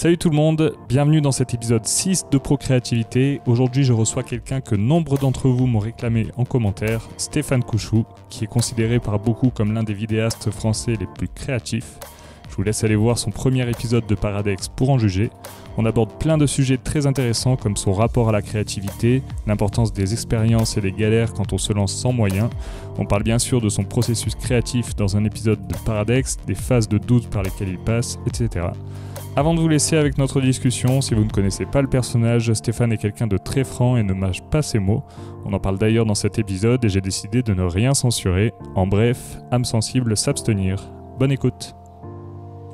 Salut tout le monde, bienvenue dans cet épisode 6 de Procréativité. Aujourd'hui je reçois quelqu'un que nombre d'entre vous m'ont réclamé en commentaire, Stéphane Couchou, qui est considéré par beaucoup comme l'un des vidéastes français les plus créatifs. Je vous laisse aller voir son premier épisode de Paradex pour en juger. On aborde plein de sujets très intéressants comme son rapport à la créativité, l'importance des expériences et des galères quand on se lance sans moyens. On parle bien sûr de son processus créatif dans un épisode de Paradex, des phases de doute par lesquelles il passe, etc. Avant de vous laisser avec notre discussion, si vous ne connaissez pas le personnage, Stéphane est quelqu'un de très franc et ne mâche pas ses mots. On en parle d'ailleurs dans cet épisode et j'ai décidé de ne rien censurer. En bref, âme sensible, s'abstenir. Bonne écoute.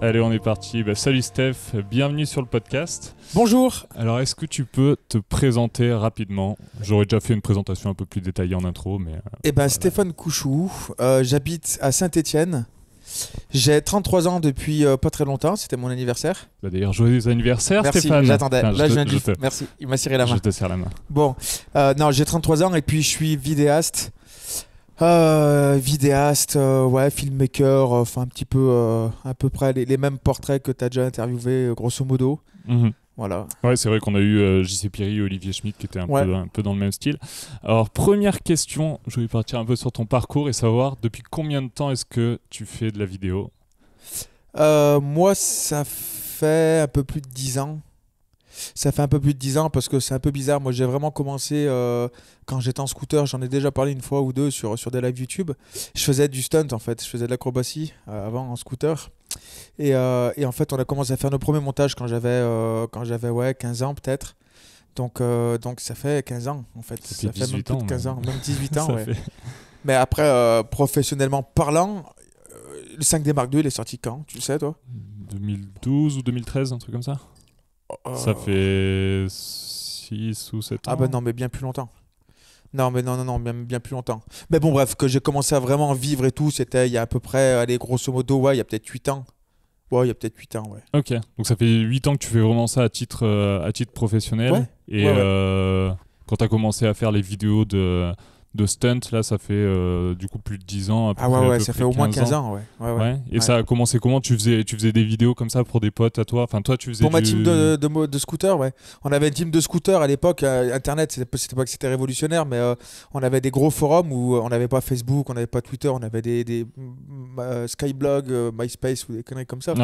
Allez, on est parti. Bah, salut Steph, bienvenue sur le podcast. Bonjour. Alors, est-ce que tu peux te présenter rapidement J'aurais déjà fait une présentation un peu plus détaillée en intro, mais. Euh, eh ben, Stéphane Couchou, euh, j'habite à Saint-Étienne. J'ai 33 ans depuis euh, pas très longtemps, c'était mon anniversaire. Bah, d'ailleurs, joyeux anniversaire Merci, Stéphane. J'attendais. Là, je, viens de... dire, Merci, il m'a serré la main. Je te serre la main. Bon, euh, non, j'ai 33 ans et puis je suis vidéaste. Euh, vidéaste, ouais, filmmaker, enfin un petit peu à peu près les, mêmes portraits que tu as déjà interviewé, grosso modo. Mhm. Voilà. Ouais, c'est vrai qu'on a eu euh, JC Piri et Olivier Schmidt, qui étaient un, peu, dans le même style. Alors, première question, je vais partir un peu sur ton parcours et savoir depuis combien de temps est-ce que tu fais de la vidéo euh, Moi, ça fait un peu plus de 10 ans. Ça fait un peu plus de 10 ans parce que c'est un peu bizarre. Moi, j'ai vraiment commencé euh, quand j'étais en scooter. J'en ai déjà parlé une fois ou deux sur, sur des lives YouTube. Je faisais du stunt en fait. Je faisais de l'acrobatie euh, avant en scooter. Euh, et, en fait, on a commencé à faire nos premiers montages quand j'avais quand j'avais ouais, 15 ans peut-être. Donc, donc ça fait 15 ans en fait. Ça, fait même plus de 15 ans, même 18 ans. Mais après, professionnellement parlant, le 5 d Mark II, il est sorti quand Tu sais, toi 2012 ou 2013, un truc comme ça ça oh. fait 6 ou 7 ah ans. Ah bah non, mais bien plus longtemps. Non, mais non, non, non, bien, plus longtemps. Mais bon, bref, que j'ai commencé à vraiment vivre et tout, c'était il y a à peu près, allez, grosso modo, ouais, il y a peut-être 8 ans. Ouais, il y a peut-être 8 ans, ouais. Ok, donc ça fait 8 ans que tu fais vraiment ça à titre, euh, à titre professionnel. Et euh, quand tu as commencé à faire les vidéos de de stunt, là, ça fait euh, du coup plus de 10 ans. À ah ça fait au moins 15 ans. ouais. Et ça a commencé comment tu faisais, tu faisais des vidéos comme ça pour des potes à toi Enfin, toi, tu faisais. Pour ma team de, de, scooter, ouais. On avait une team de scooter à l'époque. Euh, Internet, c'était pas que c'était révolutionnaire, mais euh, on avait des gros forums où on n'avait pas Facebook, on n'avait pas Twitter, on avait des, des mm, Skyblog, MySpace ou des conneries comme ça.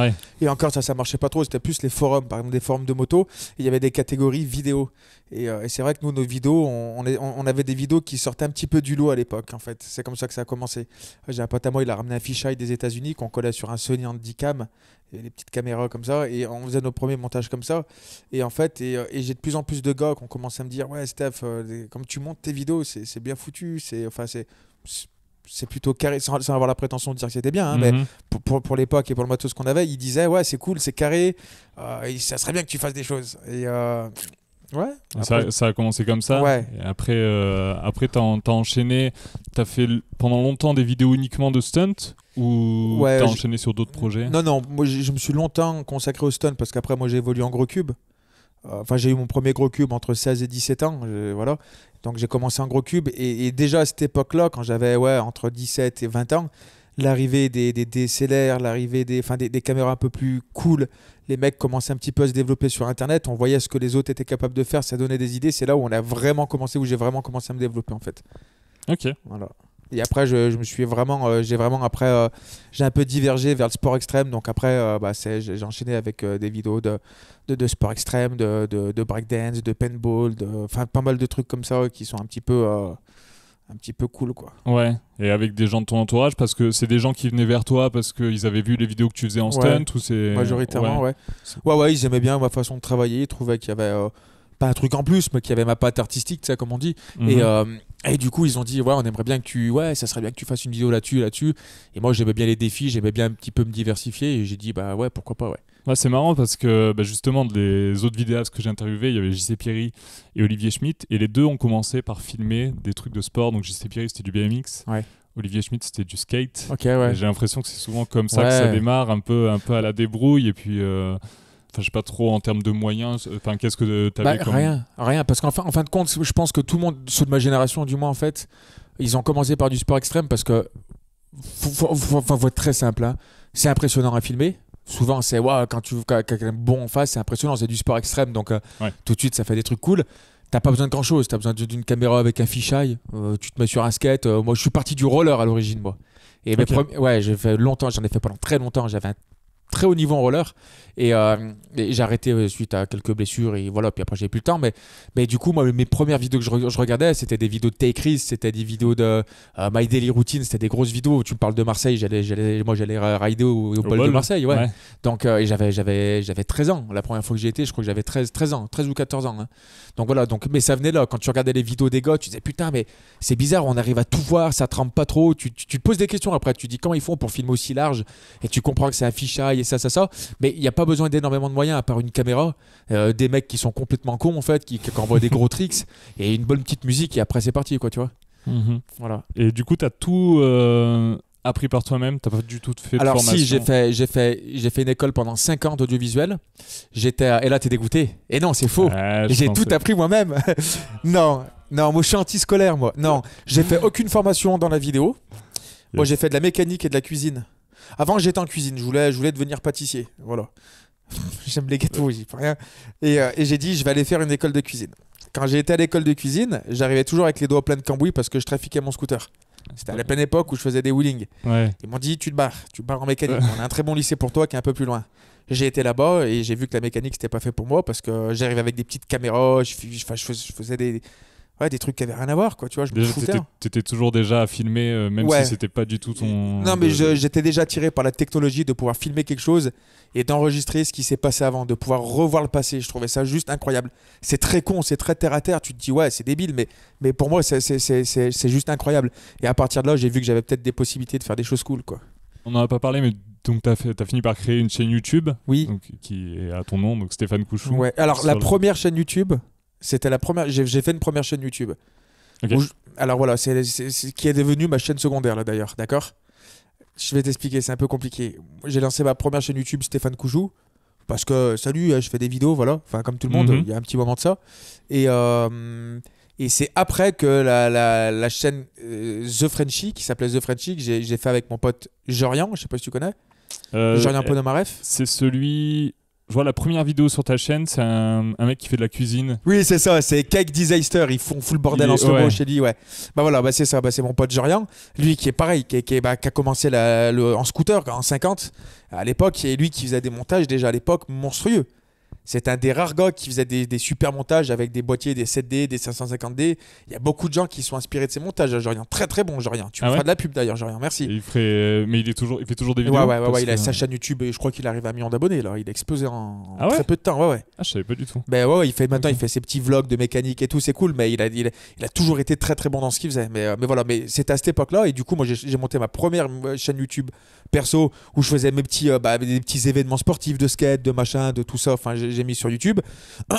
Et encore, ça, ça marchait pas trop. C'était plus les forums, par exemple, des forums de moto. Il y avait des catégories vidéo. Et, c'est vrai que nous, nos vidéos, on, on, avait des vidéos qui sortaient un petit peu du lot à l'époque, en fait. C'est comme ça que ça a commencé. J'ai un pote à moi, il a ramené un fisheye des États-Unis qu'on collait sur un Sony Handycam, les petites caméras comme ça, et on faisait nos premiers montages comme ça. Et en fait, et, euh, j'ai de plus en plus de gars qu'on ont commencé à me dire Ouais, Steph, euh, comme tu montes tes vidéos, c'est bien foutu, c'est. Enfin, c'est c'est plutôt carré, sans, avoir la prétention de dire que c'était bien, hein, mais mhm. pour, pour, l'époque et pour le matos qu'on avait, il disait ouais c'est cool, c'est carré, euh, et ça serait bien que tu fasses des choses. Et, Ouais. Ça, a commencé comme ça. Ouais. après, euh, après t'as as enchaîné, t'as fait pendant longtemps des vidéos uniquement de stunt ou ouais, t'as enchaîné sur d'autres projets Non, non, moi je me suis longtemps consacré au stunt parce qu'après moi j'ai évolué en gros cube. Euh, enfin, j'ai eu mon premier gros cube entre 16 et 17 ans, voilà. Donc j'ai commencé en gros cube et, déjà à cette époque-là, quand j'avais ouais entre 17 et 20 ans, l'arrivée des, des, l'arrivée des, des, des caméras un peu plus cool, les mecs commençaient un petit peu à se développer sur Internet, on voyait ce que les autres étaient capables de faire, ça donnait des idées. C'est là où on a vraiment commencé, où j'ai vraiment commencé à me développer en fait. Ok. Voilà. Et après, je, me suis vraiment, euh, j'ai vraiment après, euh, j'ai un peu divergé vers le sport extrême. Donc après, euh, bah, j'ai enchaîné avec des vidéos de, de, sport extrême, de, de, de breakdance, de paintball, enfin pas mal de trucs comme ça qui sont un petit peu un petit peu cool quoi. Ouais, et avec des gens de ton entourage parce que c'est des gens qui venaient vers toi parce qu'ils avaient vu les vidéos que tu faisais en stand stunt ou c'est... Majoritairement ouais. ouais. ouais. ils aimaient bien ma façon de travailler, ils trouvaient qu'il y avait euh, pas un truc en plus mais qu'il y avait ma patte artistique, sais, comme on dit. Et, mhm. euh, et du coup ils ont dit ouais on aimerait bien que tu... Ouais ça serait bien que tu fasses une vidéo là-dessus, là-dessus. Et moi j'aimais bien les défis, j'aimais bien un petit peu me diversifier et j'ai dit bah ouais pourquoi pas ouais c'est marrant parce que bah, justement, les autres vidéastes que j'ai interviewé il y avait JC Pierry et Olivier Schmitt, et les deux ont commencé par filmer des trucs de sport. Donc JC Pierry, c'était du BMX. Olivier Schmitt, c'était du skate. J'ai l'impression que c'est souvent comme ça que ça démarre, un peu, un peu à la débrouille. Et puis. Euh, enfin, je sais pas trop en termes de moyens. Enfin, qu'est-ce que tu avais bah, comme... Rien, rien. Parce qu'en fin, de compte, je pense que tout le monde, ceux de ma génération, du moins en fait, ils ont commencé par du sport extrême parce que, faut, être très simple, hein. c'est impressionnant à filmer souvent c'est quand tu vois quelqu'un bon en face, c'est impressionnant, c'est du sport extrême, donc euh, tout de suite ça fait des trucs cool. T'as pas besoin de grand chose, t'as besoin d'une caméra avec un fisheye, euh, tu te mets sur un skate. Euh, moi, je suis parti du roller à l'origine, moi. Et ouais, j'ai fait longtemps, j'en ai fait pendant très longtemps. J'avais un très haut niveau en roller. Et, euh, j'ai arrêté euh, suite à quelques blessures et voilà. Puis après, j'ai plus le temps. Mais, mais du coup, moi, mes premières vidéos que je, regardais, c'était des vidéos de Take Chris c'était des vidéos de euh, My Daily Routine, c'était des grosses vidéos. Où tu parles de Marseille, j'allais, moi, j'allais rider au, au, de Marseille, ouais. Donc, et j'avais, j'avais, j'avais 13 ans. La première fois que j'y étais, je crois que j'avais 13, 13 ans, 13 ou 14 ans. Hein. Donc voilà. Donc, mais ça venait là. Quand tu regardais les vidéos des gars, tu disais putain, mais c'est bizarre, on arrive à tout voir, ça trempe pas trop. Tu, tu, te poses des questions après. Tu dis comment ils font pour filmer aussi large et tu comprends que c'est un ça, ça, ça. Mais il n'y a pas besoin d'énormément de moyens à part une caméra, euh, des mecs qui sont complètement cons en fait, qui, qui envoient des gros tricks et une bonne petite musique et après c'est parti quoi, tu vois. Mhm. Voilà. Et du coup, tu as tout euh, appris par toi-même n'as pas du tout fait de Alors si, j'ai fait, j'ai fait, j'ai fait une école pendant 5 ans d'audiovisuel. J'étais, et là tu es dégoûté. Et non, c'est faux. j'ai tout appris moi-même. non, non, moi je suis anti-scolaire moi. Non, j'ai fait aucune formation dans la vidéo. Moi j'ai fait de la mécanique et de la cuisine. Avant, j'étais en cuisine. Je voulais, je voulais devenir pâtissier. Voilà. J'aime les gâteaux, j'y peux rien. Euh, et, j'ai dit, je vais aller faire une école de cuisine. Quand j'ai été à l'école de cuisine, j'arrivais toujours avec les doigts pleins de cambouis parce que je trafiquais mon scooter. C'était à la pleine époque où je faisais des wheelings. Ils m'ont dit, tu te barres, tu barres en mécanique. On a un très bon lycée pour toi qui est un peu plus loin. J'ai été là-bas et j'ai vu que la mécanique, c'était pas fait pour moi parce que j'arrivais avec des petites caméras, je, je faisais des, ouais, des trucs qui avaient rien à voir, quoi. Tu vois, je étais, toujours déjà à filmer, euh, même ouais. si c'était pas du tout ton. Non, mais j'étais déjà attiré par la technologie de pouvoir filmer quelque chose et d'enregistrer ce qui s'est passé avant, de pouvoir revoir le passé. Je trouvais ça juste incroyable. C'est très con, c'est très terre à terre. Tu te dis, ouais, c'est débile, mais, mais pour moi, c'est juste incroyable. Et à partir de là, j'ai vu que j'avais peut-être des possibilités de faire des choses cool, quoi. On n'en a pas parlé, mais donc, tu as, as, fini par créer une chaîne YouTube. Oui. qui est à ton nom, donc Stéphane Couchon. Ouais, alors la première chaîne YouTube, c'était la première. J'ai fait une première chaîne YouTube. alors voilà, c'est qui est devenu ma chaîne secondaire là d'ailleurs, d'accord Je vais t'expliquer, c'est un peu compliqué. J'ai lancé ma première chaîne YouTube Stéphane Coujou parce que salut, euh, je fais des vidéos, voilà, enfin comme tout le monde, mhm. il y a un petit moment de ça. Et euh, Et c'est après que la, la, chaîne euh, The Frenchy, qui s'appelait The Frenchy, que j'ai fait avec mon pote Jorian, je sais pas si tu connais. Jorian Ponomareff. C'est celui je vois la première vidéo sur ta chaîne, c'est un, mec qui fait de la cuisine. Oui, c'est ça, c'est Cake Disaster. Ils font full bordel en ce moment chez lui, ouais. Bah voilà, bah c'est ça, bah c'est mon pote Jorian, lui qui est pareil, qui, bah, a commencé en scooter en 50 à l'époque, et lui qui faisait des montages déjà à l'époque monstrueux. C'est un des rares gars qui faisait des, super montages avec des boîtiers, des 7D, des 550D. Il y a beaucoup de gens qui sont inspirés de ces montages. rien. très très bon rien. Tu ah me feras de la pub d'ailleurs, rien. Merci. Il ferait... Euh, mais il est toujours, il fait toujours des vidéos. Ouais, ouais, ouais, Il a sa chaîne YouTube et je crois qu'il arrive à un million d'abonnés Il a explosé en ah très peu de temps. Ouais, ouais. Ah, je savais pas du tout. Ben ouais, il fait maintenant, il fait ses petits vlogs de mécanique et tout. C'est cool, mais il a, il a, toujours été très très bon dans ce qu'il faisait. Mais, euh, mais voilà, mais c'est à cette époque-là et du coup, moi j'ai monté ma première euh, chaîne YouTube perso où je faisais mes petits, bah, des petits événements sportifs de skate, de machin, de tout ça. Enfin, j'ai mis sur YouTube.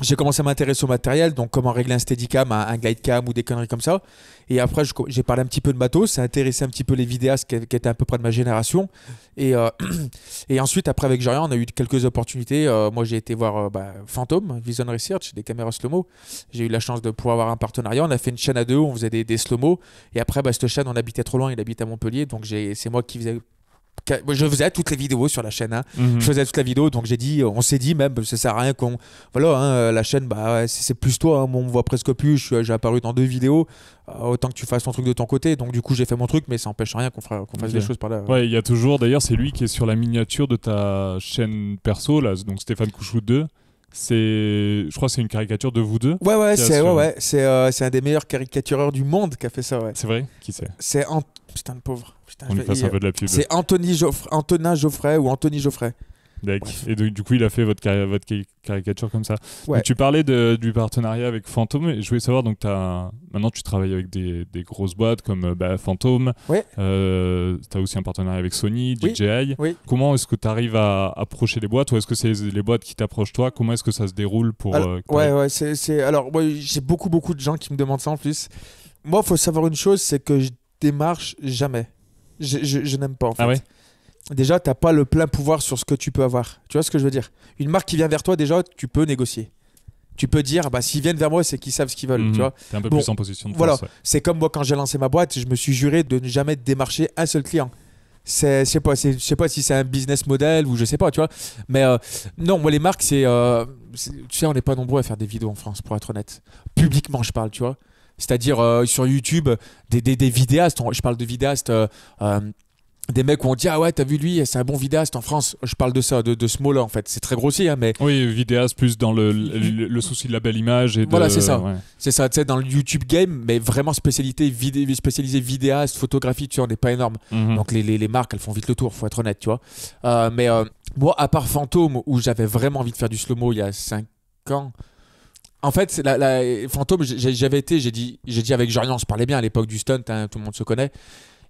j'ai commencé à m'intéresser au matériel, donc comment régler un steadicam, un, glidecam ou des conneries comme ça. Et après, j'ai parlé un petit peu de matos, ça a intéressé un petit peu les vidéastes qui, étaient à peu près de ma génération. Et, euh, et ensuite, après, avec Jorian, on a eu quelques opportunités. Euh, moi, j'ai été voir euh, bah, Phantom, Vision Research, des caméras slow-mo. J'ai eu la chance de pouvoir avoir un partenariat. On a fait une chaîne à deux on faisait des, des slow-mo. Et après, bah, cette chaîne, on habitait trop loin, il habite à Montpellier. Donc, c'est moi qui faisais je faisais toutes les vidéos sur la chaîne. Hein. Mhm. Je faisais toute la vidéo, donc j'ai dit, on s'est dit même, ça sert à rien qu'on. Voilà, hein, euh, la chaîne, bah, c'est plus toi. Hein. on me voit presque plus. J'ai apparu dans deux vidéos. Euh, autant que tu fasses ton truc de ton côté. Donc du coup, j'ai fait mon truc, mais ça n'empêche rien qu'on fasse des choses par là. Ouais, il y a toujours. D'ailleurs, c'est lui qui est sur la miniature de ta chaîne perso là, donc Stéphane Couchou 2 c'est je crois c'est une caricature de vous deux ouais ouais c'est ouais, ouais. Euh, c'est un des meilleurs caricatureurs du monde qui a fait ça ouais c'est vrai qui c'est c'est putain pauvre putain, je c'est Anthony Antonin Geoffrey ou Anthony Geoffrey et donc, du coup, il a fait votre, votre caricature comme ça. tu parlais du partenariat avec Phantom. Et je voulais savoir, donc, as... maintenant, tu travailles avec des, grosses boîtes comme euh, bah, Fantôme. Euh, tu as aussi un partenariat avec Sony, DJI. Comment est-ce que tu arrives à approcher les boîtes ou est-ce que c'est les, boîtes qui t'approchent toi Comment est-ce que ça se déroule pour. Euh, ouais, c'est. Alors, j'ai beaucoup, beaucoup de gens qui me demandent ça en plus. Moi, il faut savoir une chose c'est que je démarche jamais. Je, n'aime pas, en ah fait. Ah ouais déjà, tu n'as pas le plein pouvoir sur ce que tu peux avoir. Tu vois ce que je veux dire Une marque qui vient vers toi, déjà, tu peux négocier. Tu peux dire, bah, s'ils viennent vers moi, c'est qu'ils savent ce qu'ils veulent. tu mhm. es un peu plus en position de force, Voilà. C'est comme moi, quand j'ai lancé ma boîte, je me suis juré de ne jamais démarcher un seul client c'est je ne pas sais pas si c'est un business model ou je sais pas tu vois mais euh, non moi les marques c'est euh, tu sais on n'est pas nombreux à faire des vidéos en France pour être honnête publiquement je parle tu vois c'est-à-dire euh, sur YouTube des, des, vidéastes je parle de vidéastes des mecs où on dit ah ouais t'as vu lui c'est un bon vidéaste en France je parle de ça de, de ce mot là en fait c'est très grossier hein, mais oui vidéaste plus dans le, souci de la belle image et voilà c'est ça c'est ça tu sais dans le YouTube game mais vraiment spécialité vidé spécialisé vidéaste photographie tu vois on n'est pas énorme mhm. donc les, marques elles font vite le tour faut être honnête tu vois euh, mais euh, moi à part Fantôme où j'avais vraiment envie de faire du slow mo il y a 5 ans en fait, la, la Fantôme, j'avais été, j'ai dit, j'ai dit avec Jorian, on se parlait bien à l'époque du stunt, hein, tout le monde se connaît.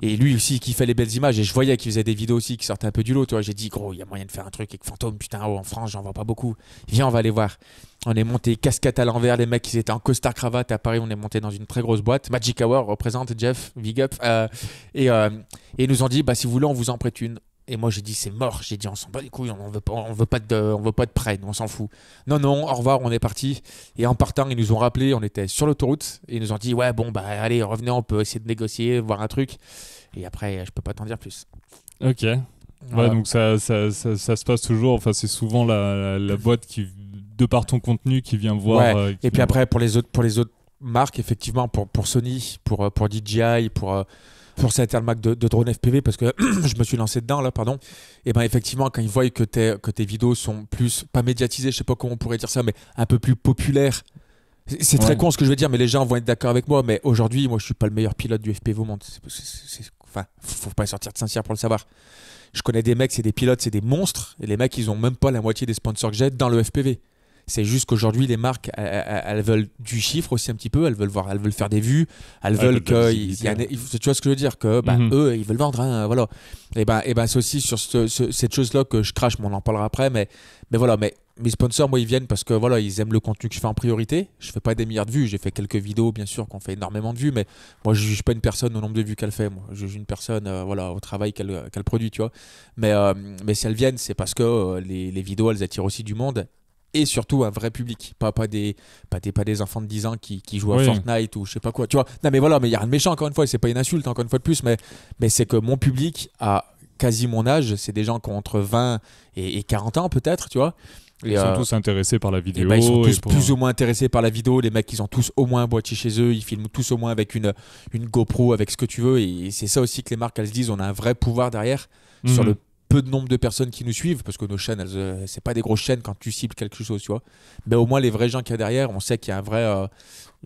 Et lui aussi, qui fait les belles images. Et je voyais qu'il faisait des vidéos aussi qui sortaient un peu du lot. j'ai dit, gros, il y a moyen de faire un truc avec Fantôme. Putain, oh, en France, j'en vois pas beaucoup. Viens, on va aller voir. On est monté cascade à l'envers. Les mecs, ils étaient en costard cravate à Paris. On est monté dans une très grosse boîte. Magic Hour représente Jeff, Vigup. Euh, et, euh, et ils nous ont dit, bah, si vous voulez, on vous en prête une. Et moi, j'ai dit, c'est mort. J'ai dit, on s'en bat les couilles, on veut pas, on veut pas de, on veut pas de on s'en fout. Non, non, au revoir, on est parti. Et en partant, ils nous ont rappelé, on était sur l'autoroute, et ils nous ont dit, ouais, bon, bah, allez, revenez, on peut essayer de négocier, voir un truc. Et après, je peux pas t'en dire plus. Ok. donc ça, ça, ça, se passe toujours, enfin, c'est souvent la, la, boîte qui, de par ton contenu, qui vient voir. Ouais. Euh, et puis après, pour les autres, pour les autres marques, effectivement, pour, pour Sony, pour, euh, pour DJI, pour. Euh, pour cet Almac de, drone FPV parce que je me suis lancé dedans là, pardon. Et ben effectivement, quand ils voient que tes, que tes vidéos sont plus pas médiatisées, je sais pas comment on pourrait dire ça, mais un peu plus populaires. C'est très con ce que je veux dire, mais les gens vont être d'accord avec moi. Mais aujourd'hui, moi, je suis pas le meilleur pilote du FPV au monde. Enfin, faut pas sortir de Saint-Cyr pour le savoir. Je connais des mecs, c'est des pilotes, c'est des monstres, et les mecs, ils ont même pas la moitié des sponsors que j'ai dans le FPV. C'est juste qu'aujourd'hui, les marques, elles, veulent du chiffre aussi un petit peu, elles veulent voir, elles veulent faire des vues, elles veulent que, tu vois ce que je veux dire, que bah, mhm. eux, ils veulent vendre, hein, voilà. Et ben, et bah, c'est aussi sur cette chose-là que je crache, mais on en parlera après, mais, mais voilà, mais mes sponsors, moi, ils viennent parce que voilà, ils aiment le contenu que je fais en priorité. Je fais pas des milliards de vues. J'ai fait quelques vidéos, bien sûr, qu'on fait énormément de vues, mais moi, je juge pas une personne au nombre de vues qu'elle fait. Moi, je juge une personne, euh, voilà, au travail euh, qu'elle produit, tu vois. Mais, euh, mais si elles viennent, c'est parce que les, les, vidéos, elles attirent aussi du monde et surtout un vrai public, pas, pas, des, pas, des, pas des enfants de 10 ans qui, qui jouent à Fortnite ou je sais pas quoi. Tu vois, non mais voilà, mais il y a rien de méchant encore une fois, c'est pas une insulte encore une fois de plus, mais, mais c'est que mon public a quasi mon âge, c'est des gens qui ont entre 20 et, 40 ans peut-être, tu vois. Ils sont euh, tous intéressés par la vidéo. Ben, ils sont tous plus ou moins intéressés par la vidéo. Les mecs, ils ont tous au moins un boîtier chez eux. Ils filment tous au moins avec une, une GoPro, avec ce que tu veux. Et c'est ça aussi que les marques, elles se disent on a un vrai pouvoir derrière sur mhm. le peu de nombre de personnes qui nous suivent, parce que nos chaînes, elles, euh, c'est pas des grosses chaînes quand tu cibles quelque chose, tu vois. Mais au moins, les vrais gens qu'il y a derrière, on sait qu'il y a un vrai. Euh,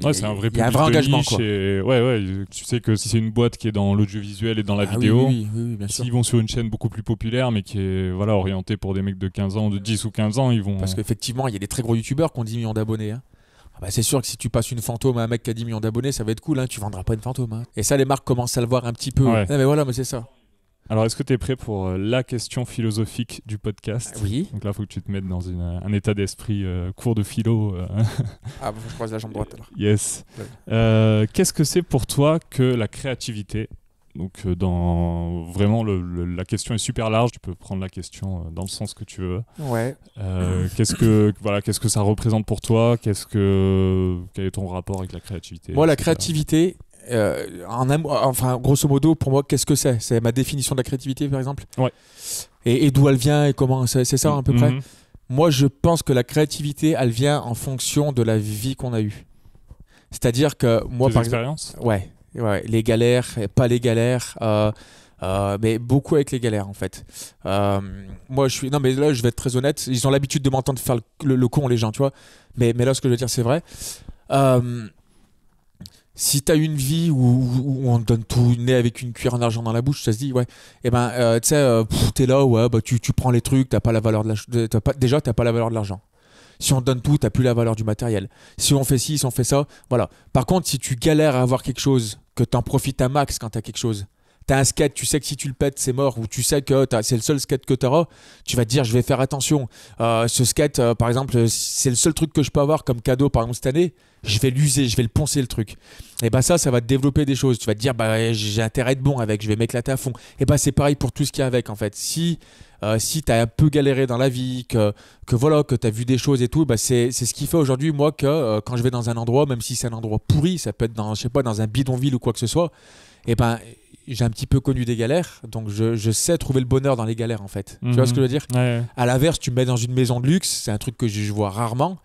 ouais, c'est un vrai, engagement. Quoi. Ouais, tu sais que si c'est une boîte qui est dans l'audiovisuel et dans la ah vidéo, ils vont sur une chaîne beaucoup plus populaire, mais qui est voilà, orientée pour des mecs de 15 ans, de 10 ou 15 ans, ils vont. Parce qu'effectivement, il y a des très gros youtubeurs qui ont 10 millions d'abonnés. Hein. Ah bah, c'est sûr que si tu passes une fantôme à un mec qui a 10 millions d'abonnés, ça va être cool, hein, tu vendras pas une fantôme. Hein. Et ça, les marques commencent à le voir un petit peu. Ah, mais voilà, mais c'est ça. Alors, est-ce que tu es prêt pour euh, la question philosophique du podcast Oui. Donc là, il faut que tu te mettes dans euh, un état d'esprit euh, court cours de philo. Ah, bon, bah, je croise la jambe droite alors. Yes. Qu'est-ce que c'est pour toi que la créativité donc dans vraiment la question est super large, tu peux prendre la question dans le sens que tu veux. Ouais. qu'est-ce que voilà, qu'est-ce que ça représente pour toi Qu'est-ce que quel est ton rapport avec la créativité Moi, la créativité, euh, enfin, grosso modo, pour moi, qu'est-ce que c'est C'est ma définition de la créativité, par exemple. Ouais. Et, d'où elle vient et comment C'est ça, mm, à peu près. Mm-hmm. Moi, je pense que la créativité, elle vient en fonction de la vie qu'on a eue. C'est-à-dire que moi, par expérience ouais, les galères, pas les galères. Euh, euh, mais beaucoup avec les galères en fait. Euh, moi je suis non mais là je vais être très honnête, ils ont l'habitude de m'entendre faire le, con les gens, tu vois. Mais mais là ce que je veux dire c'est vrai. Euh, si t'as une vie où, on te donne tout nez avec une cuillère en argent dans la bouche, ça se dit ouais. Et eh ben euh, tu sais, euh, t'es là ouais, bah tu, prends les trucs, t'as pas la valeur de la, pas, déjà t'as pas la valeur de l'argent. Si on te donne tout, t'as plus la valeur du matériel. Si on fait ci, si on fait ça, voilà. Par contre, si tu galères à avoir quelque chose, que en profites à max quand as quelque chose, t'as un skate, tu sais que si tu le pètes, c'est mort, ou tu sais que c'est le seul skate que auras, tu vas te dire, je vais faire attention. Euh, ce skate, par exemple, c'est le seul truc que je peux avoir comme cadeau, par exemple, cette année je vais l'user, je vais le poncer le truc. Et bah ça, ça va te développer des choses. Tu vas te dire, bah j'ai intérêt à être bon avec, je vais m'éclater à fond. Et bah c'est pareil pour tout ce qu'il y a avec en fait. Si euh, si tu as un peu galéré dans la vie, que, que voilà, que tu as vu des choses et tout, bah c'est, ce qui fait aujourd'hui, moi, que euh, quand je vais dans un endroit, même si c'est un endroit pourri, ça peut être dans, je sais pas, dans un bidonville ou quoi que ce soit, et ben j'ai un petit peu connu des galères, donc je, sais trouver le bonheur dans les galères en fait. Tu vois ce mhm. que je veux dire À l'inverse, tu me mets dans une maison de luxe, c'est un truc que je vois rarement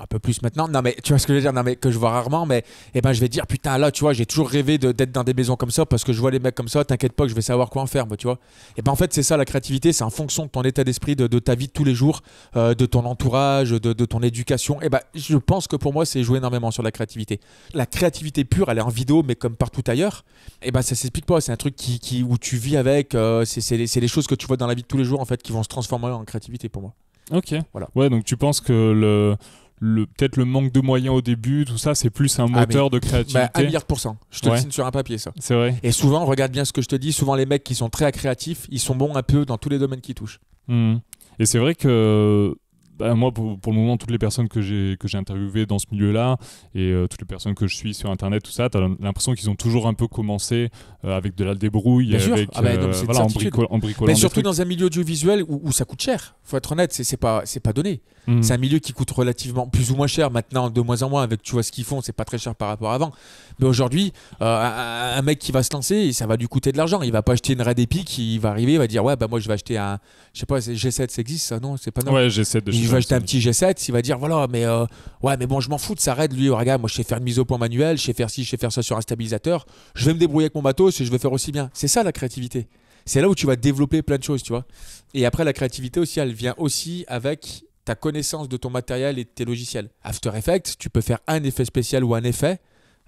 un peu plus maintenant. Non, mais tu vois ce que je veux dire Non, mais que je vois rarement. Mais eh ben, je vais dire putain, là, tu vois, j'ai toujours rêvé d'être dans des maisons comme ça parce que je vois les mecs comme ça. T'inquiète pas, que je vais savoir quoi en faire, tu vois. Et eh ben, en fait, c'est ça la créativité. C'est en fonction de ton état d'esprit, de, de, ta vie de tous les jours, euh, de ton entourage, de, de ton éducation. Et eh ben, je pense que pour moi, c'est jouer énormément sur la créativité. La créativité pure, elle est en vidéo, mais comme partout ailleurs. Et eh ben, ça s'explique pas. C'est un truc qui, qui, où tu vis avec. Euh, c'est les, les choses que tu vois dans la vie de tous les jours en fait qui vont se transformer en créativité pour moi. Ok. Voilà. Ouais, donc tu penses que le peut-être le manque de moyens au début, tout ça, c'est plus un ah, moteur de bah, créativité. Bah, à milliard Je te signe sur un papier, ça. C'est vrai. Et souvent, regarde bien ce que je te dis, souvent les mecs qui sont très créatifs, ils sont bons un peu dans tous les domaines qui touchent. Mmh. Et c'est vrai que bah, moi, pour, le moment, toutes les personnes que j'ai que j'ai interviewées dans ce milieu-là et euh, toutes les personnes que je suis sur Internet, tout ça, tu as l'impression qu'ils ont toujours un peu commencé euh, avec de la débrouille, avec, ah bah, euh, en, bricolant. Mais surtout dans un milieu audiovisuel où, où, ça coûte cher. Faut être honnête, c'est pas c'est pas donné. Hmm. C'est un milieu qui coûte relativement plus ou moins cher maintenant, de moins en moins. Avec tu vois ce qu'ils font, c'est pas très cher par rapport à avant. Mais aujourd'hui, un, mec qui va se lancer, ça va lui coûter de l'argent. Il va pas acheter une Red Epic, il va arriver, il va dire ouais bah moi je vais acheter un, je sais pas, G7, ça existe ça non C'est pas non. Ouais, G7 de tu vas acheter un petit G7, il va dire voilà, mais euh, ouais, mais bon, je m'en fous de ça raide, lui. Oh, regarde, moi, je sais faire une mise au point manuelle, je sais faire ci, je sais faire ça sur un stabilisateur. Je vais me débrouiller avec mon matos et je vais faire aussi bien. C'est ça la créativité. C'est là où tu vas développer plein de choses, tu vois. Et après, la créativité aussi, elle vient aussi avec ta connaissance de ton matériel et de tes logiciels. After Effects, tu peux faire un effet spécial ou un effet,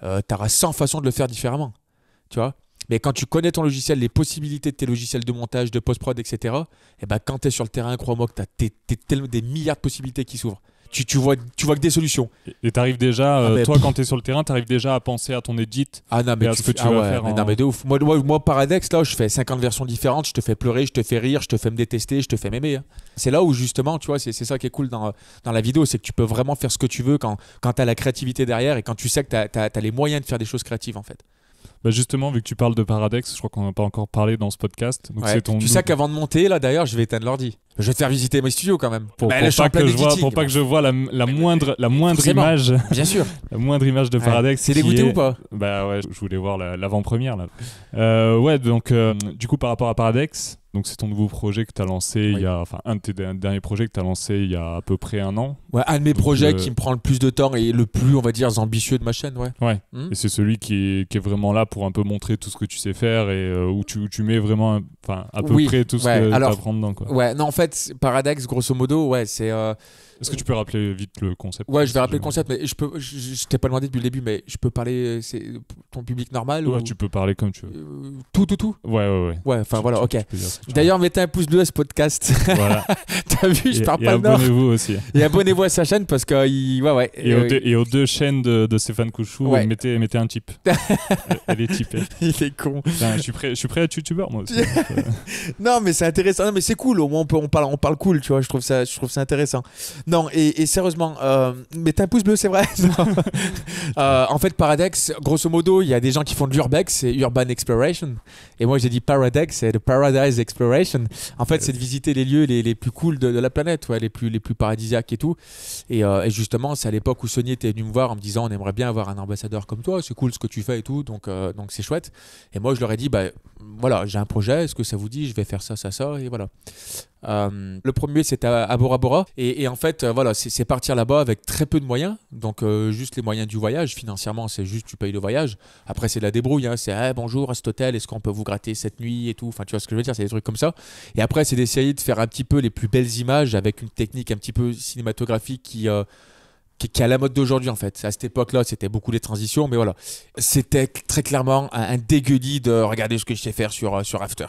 euh, tu auras 100 façons de le faire différemment. Tu vois mais quand tu connais ton logiciel, les possibilités de tes logiciels de montage, de post-prod, etc., et eh ben, quand tu es sur le terrain, crois-moi que tu as tellement des milliards de possibilités qui s'ouvrent. Tu, tu, vois, tu vois que des solutions. Et tu arrives déjà, ah, euh, toi, quand tu es sur le terrain, tu arrives déjà à penser à ton edit ah non, mais c'est que tu ah vas faire. Hein. de ouf. Moi, moi, moi, Paradex, là, je fais 50 versions différentes, je te fais pleurer, je te fais rire, je te fais me détester, je te fais m'aimer. Hein. C'est là où, justement, tu vois, c'est ça qui est cool dans, dans la vidéo, c'est que tu peux vraiment faire ce que tu veux quand, quand tu as la créativité derrière et quand tu sais que tu as, as les moyens de faire des choses créatives, en fait. Bah justement, vu que tu parles de Paradex, je crois qu'on n'a pas encore parlé dans ce podcast. Donc ton... Tu sais qu'avant de monter, là d'ailleurs, je vais éteindre l'ordi. Je vais te faire visiter mes studios quand même. Pour, bah, pour, pas, que je vois, pour pas, que je vois, la, la moindre, la moindre image. Bien sûr. la moindre image de Paradex. C'est dégoûté ou pas Bah ouais, je voulais voir l'avant-première là. Euh, ouais, donc euh, du coup, par rapport à Paradex, donc c'est ton nouveau projet que tu as lancé il y a, enfin un de tes derniers projets que tu as lancé il y a à peu près un an. Ouais, un de mes projets euh, qui me prend le plus de temps et le plus, on va dire, ambitieux de ma chaîne, ouais. Ouais. Hmm. Et c'est celui qui est, qui est, vraiment là pour un peu montrer tout ce que tu sais faire et euh, où, tu, tu, mets vraiment enfin à peu près tout ce que tu apprends dedans. Quoi. Ouais, non, en fait, Paradox, grosso modo, ouais, c'est. Euh, est-ce que tu peux rappeler vite le concept Ouais, je vais rappeler le concept, mais je peux, je, t'ai pas demandé depuis le début, mais je peux parler, euh, c'est ton public normal Ouais, tu peux parler comme tu veux. Euh, tout, tout, tout Ouais, ouais, ouais. Ouais, enfin voilà, ok. D'ailleurs, mettez un pouce bleu à ce podcast. Voilà. T'as vu, je parle pas de. et Abonnez-vous aussi. Et abonnez-vous à sa chaîne parce que, il... ouais, ouais. Et, aux euh, deux, chaînes de, Stéphane Couchou, mettez, mettez un type. Elle est tipée. Il est con. je suis prêt, je suis prêt à être youtubeur moi aussi. non, mais c'est intéressant. Non, mais c'est cool. Au moins, on, peut, on, parle, on parle cool, tu vois. Je trouve ça, je trouve ça intéressant. Non, et, sérieusement, euh, mais t'as un pouce bleu, c'est vrai. Euh, en fait, Paradex, grosso modo, il y a des gens qui font de l'urbex, c'est Urban Exploration. Et moi, j'ai dit Paradex, c'est le Paradise Exploration. En fait, c'est de visiter les lieux les, plus cools de, la planète, ouais, les, plus, les plus paradisiaques et tout. Euh, et, justement, c'est à l'époque où Sony était venu me voir en me disant on aimerait bien avoir un ambassadeur comme toi, c'est cool ce que tu fais et tout, donc euh, donc c'est chouette. Et moi, je leur ai dit bah voilà, j'ai un projet, est-ce que ça vous dit Je vais faire ça, ça, ça, et voilà. Euh, le premier, c'était à Bora Bora. Et, en fait, euh, voilà, c'est partir là-bas avec très peu de moyens. Donc, euh, juste les moyens du voyage. Financièrement, c'est juste tu payes le voyage. Après, c'est de la débrouille. Hein. C'est ah, bonjour à cet hôtel, est-ce qu'on peut vous gratter cette nuit et tout. Enfin, tu vois ce que je veux dire, c'est des trucs comme ça. Et après, c'est d'essayer de faire un petit peu les plus belles images avec une technique un petit peu cinématographique qui qui, est à la mode d'aujourd'hui en fait. À cette époque-là, c'était beaucoup les transitions, mais voilà. C'était très clairement un, dégueulis de regarder ce que je sais faire sur, sur After.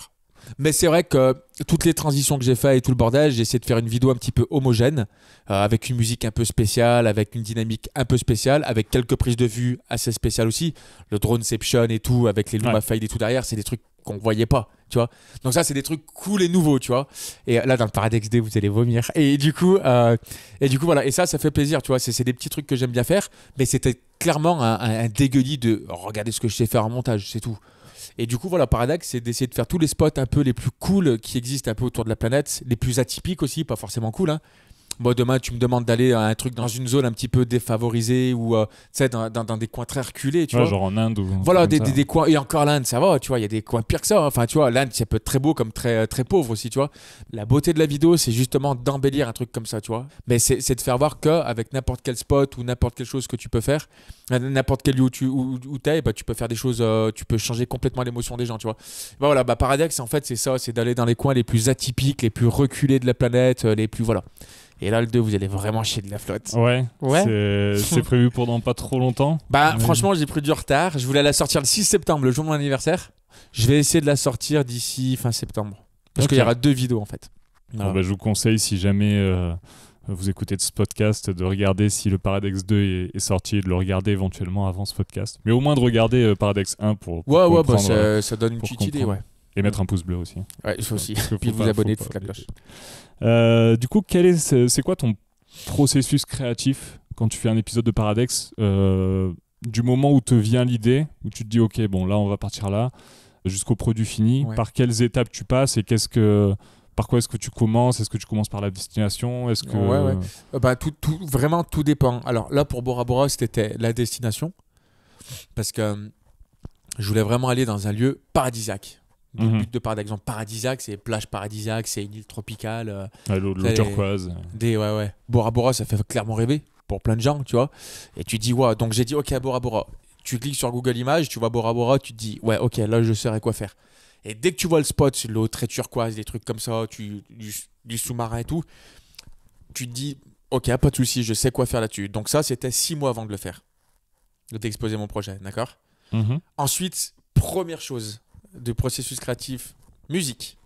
Mais c'est vrai que toutes les transitions que j'ai faites et tout le bordage, j'ai essayé de faire une vidéo un petit peu homogène, euh, avec une musique un peu spéciale, avec une dynamique un peu spéciale, avec quelques prises de vue assez spéciales aussi. Le droneception et tout, avec les à ouais. et tout derrière, c'est des trucs qu'on voyait pas, tu vois. Donc ça, c'est des trucs cool et nouveaux, tu vois. Et là, dans le Paradex D, vous allez vomir. Et du coup, euh, et du coup, voilà. Et ça, ça fait plaisir, tu vois. C'est des petits trucs que j'aime bien faire, mais c'était clairement un, un, de oh, regarder ce que je sais faire en montage, c'est tout. Et du coup, voilà, paradoxe, c'est d'essayer de faire tous les spots un peu les plus cool qui existent un peu autour de la planète, les plus atypiques aussi, pas forcément cool, hein, moi, demain, tu me demandes d'aller à un truc dans une zone un petit peu défavorisée ou euh, dans, dans, dans, des coins très reculés, tu vois. Genre en Inde ou. Voilà, des, des, coins. Et encore l'Inde, ça va, tu vois. Il y a des coins pires que ça. Hein. Enfin, tu vois, l'Inde, ça peut être très beau comme très, très pauvre aussi, tu vois. La beauté de la vidéo, c'est justement d'embellir un truc comme ça, tu vois. Mais c'est de faire voir qu'avec n'importe quel spot ou n'importe quelle chose que tu peux faire, euh, n'importe quel lieu où tu où, es, bah, tu peux faire des choses, euh, tu peux changer complètement l'émotion des gens, tu vois. voilà, bah, paradoxe, en fait, c'est ça, c'est d'aller dans les coins les plus atypiques, les plus reculés de la planète, euh, les plus. Voilà. Et là, le 2, vous allez vraiment chier de la flotte. Ouais. ouais. C'est prévu pour dans pas trop longtemps. Bah, franchement, j'ai pris du retard. Je voulais la sortir le 6 septembre, le jour de mon anniversaire. Je vais essayer de la sortir d'ici fin septembre. Parce qu'il y aura deux vidéos en fait. Ah bah, je vous conseille, si jamais euh, vous écoutez de ce podcast, de regarder si le Paradex 2 est, sorti et de le regarder éventuellement avant ce podcast. Mais au moins de regarder Paradox euh, Paradex 1 pour. ouais, ouais, bah, euh, ça, donne une petite idée, ouais. Et mettre un pouce bleu aussi. Ouais, ça aussi. Puis vous abonner, faut la cloche. Euh, du coup, quel est, c'est quoi ton processus créatif quand tu fais un épisode de Paradex euh, Du moment où te vient l'idée, où tu te dis, ok, bon, là, on va partir là, jusqu'au produit fini, par quelles étapes tu passes et qu'est-ce que par quoi est-ce que tu commences Est-ce que tu commences par la destination Est-ce que euh, bah, tout, tout, vraiment tout dépend. Alors là pour Bora Bora c'était la destination parce que je voulais vraiment aller dans un lieu paradisiaque. Mhm. de par exemple Paradisac, c'est plage paradisac, c'est une île tropicale. Euh, l'eau turquoise. Des, ouais, Bora Bora, ça fait clairement rêver pour plein de gens, tu vois. Et tu dis, ouais, donc j'ai dit, ok, à Bora Bora. Tu cliques sur Google Images, tu vois Bora Bora, tu te dis, ouais, ok, là je saurais quoi faire. Et dès que tu vois le spot, l'eau très turquoise, des trucs comme ça, tu, du, sous-marin et tout, tu te dis, ok, pas de souci, je sais quoi faire là-dessus. Donc ça, c'était six mois avant de le faire, d'exposer mon projet, d'accord mhm. Ensuite, première chose, du processus créatif Musique.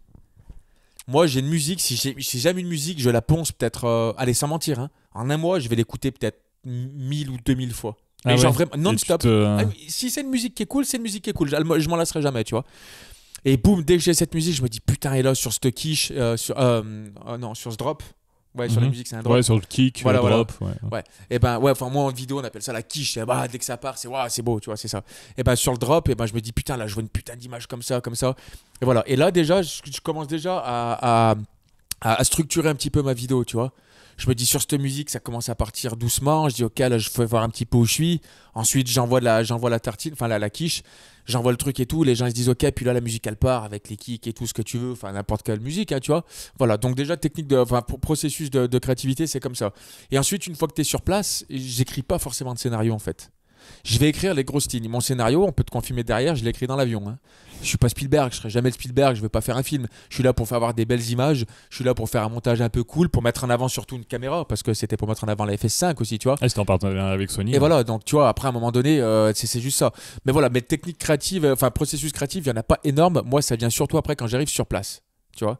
Moi, j'ai une musique. Si j'ai jamais une musique, je la ponce peut-être. Euh, allez, sans mentir. Hein. En un mois, je vais l'écouter peut-être 1000 ou 2000 fois. non-stop. si c'est une musique qui est cool, c'est une musique qui est cool. Je, m'en lasserai jamais, tu vois. Et boum, dès que j'ai cette musique, je me dis putain, et là, sur ce euh, quiche, sur, euh, non, sur ce drop, Ouais, sur la mhm. musique, c'est un drop. Ouais, sur le kick, voilà, drop. Ouais. Et eh ben, ouais, enfin, moi, en vidéo, on appelle ça la quiche. Et ah, bah, dès que ça part, c'est waouh, c'est beau, tu vois, c'est ça. Et eh ben, sur le drop, et eh ben, je me dis, putain, là, je vois une putain d'image comme ça, comme ça. Et voilà. Et là, déjà, je, commence déjà à, à, structurer un petit peu ma vidéo, tu vois. Je me dis, sur cette musique, ça commence à partir doucement. Je dis, ok, là, je vais voir un petit peu où je suis. Ensuite, j'envoie la, j'envoie la tartine, enfin, la quiche j'envoie le truc et tout, les gens ils se disent ok, puis là la musique elle part avec les kicks et tout ce que tu veux, enfin n'importe quelle musique, hein, tu vois. Voilà, donc déjà technique de, enfin processus de, de créativité, c'est comme ça. Et ensuite, une fois que tu es sur place, j'écris pas forcément de scénario en fait. Je vais écrire les grosses lignes. Mon scénario, on peut te confirmer derrière, je l'écris dans l'avion. Hein. Je suis pas Spielberg, je serai jamais le Spielberg, je veux pas faire un film. Je suis là pour faire avoir des belles images, je suis là pour faire un montage un peu cool, pour mettre en avant surtout une caméra, parce que c'était pour mettre en avant la FS5 aussi, tu vois. Et ah, c'était en partenariat avec Sony. Et hein. voilà, donc tu vois, après à un moment donné, euh, c'est, juste ça. Mais voilà, mes techniques créatives, euh, enfin processus créatif, il y en a pas énorme. Moi, ça vient surtout après quand j'arrive sur place, tu vois.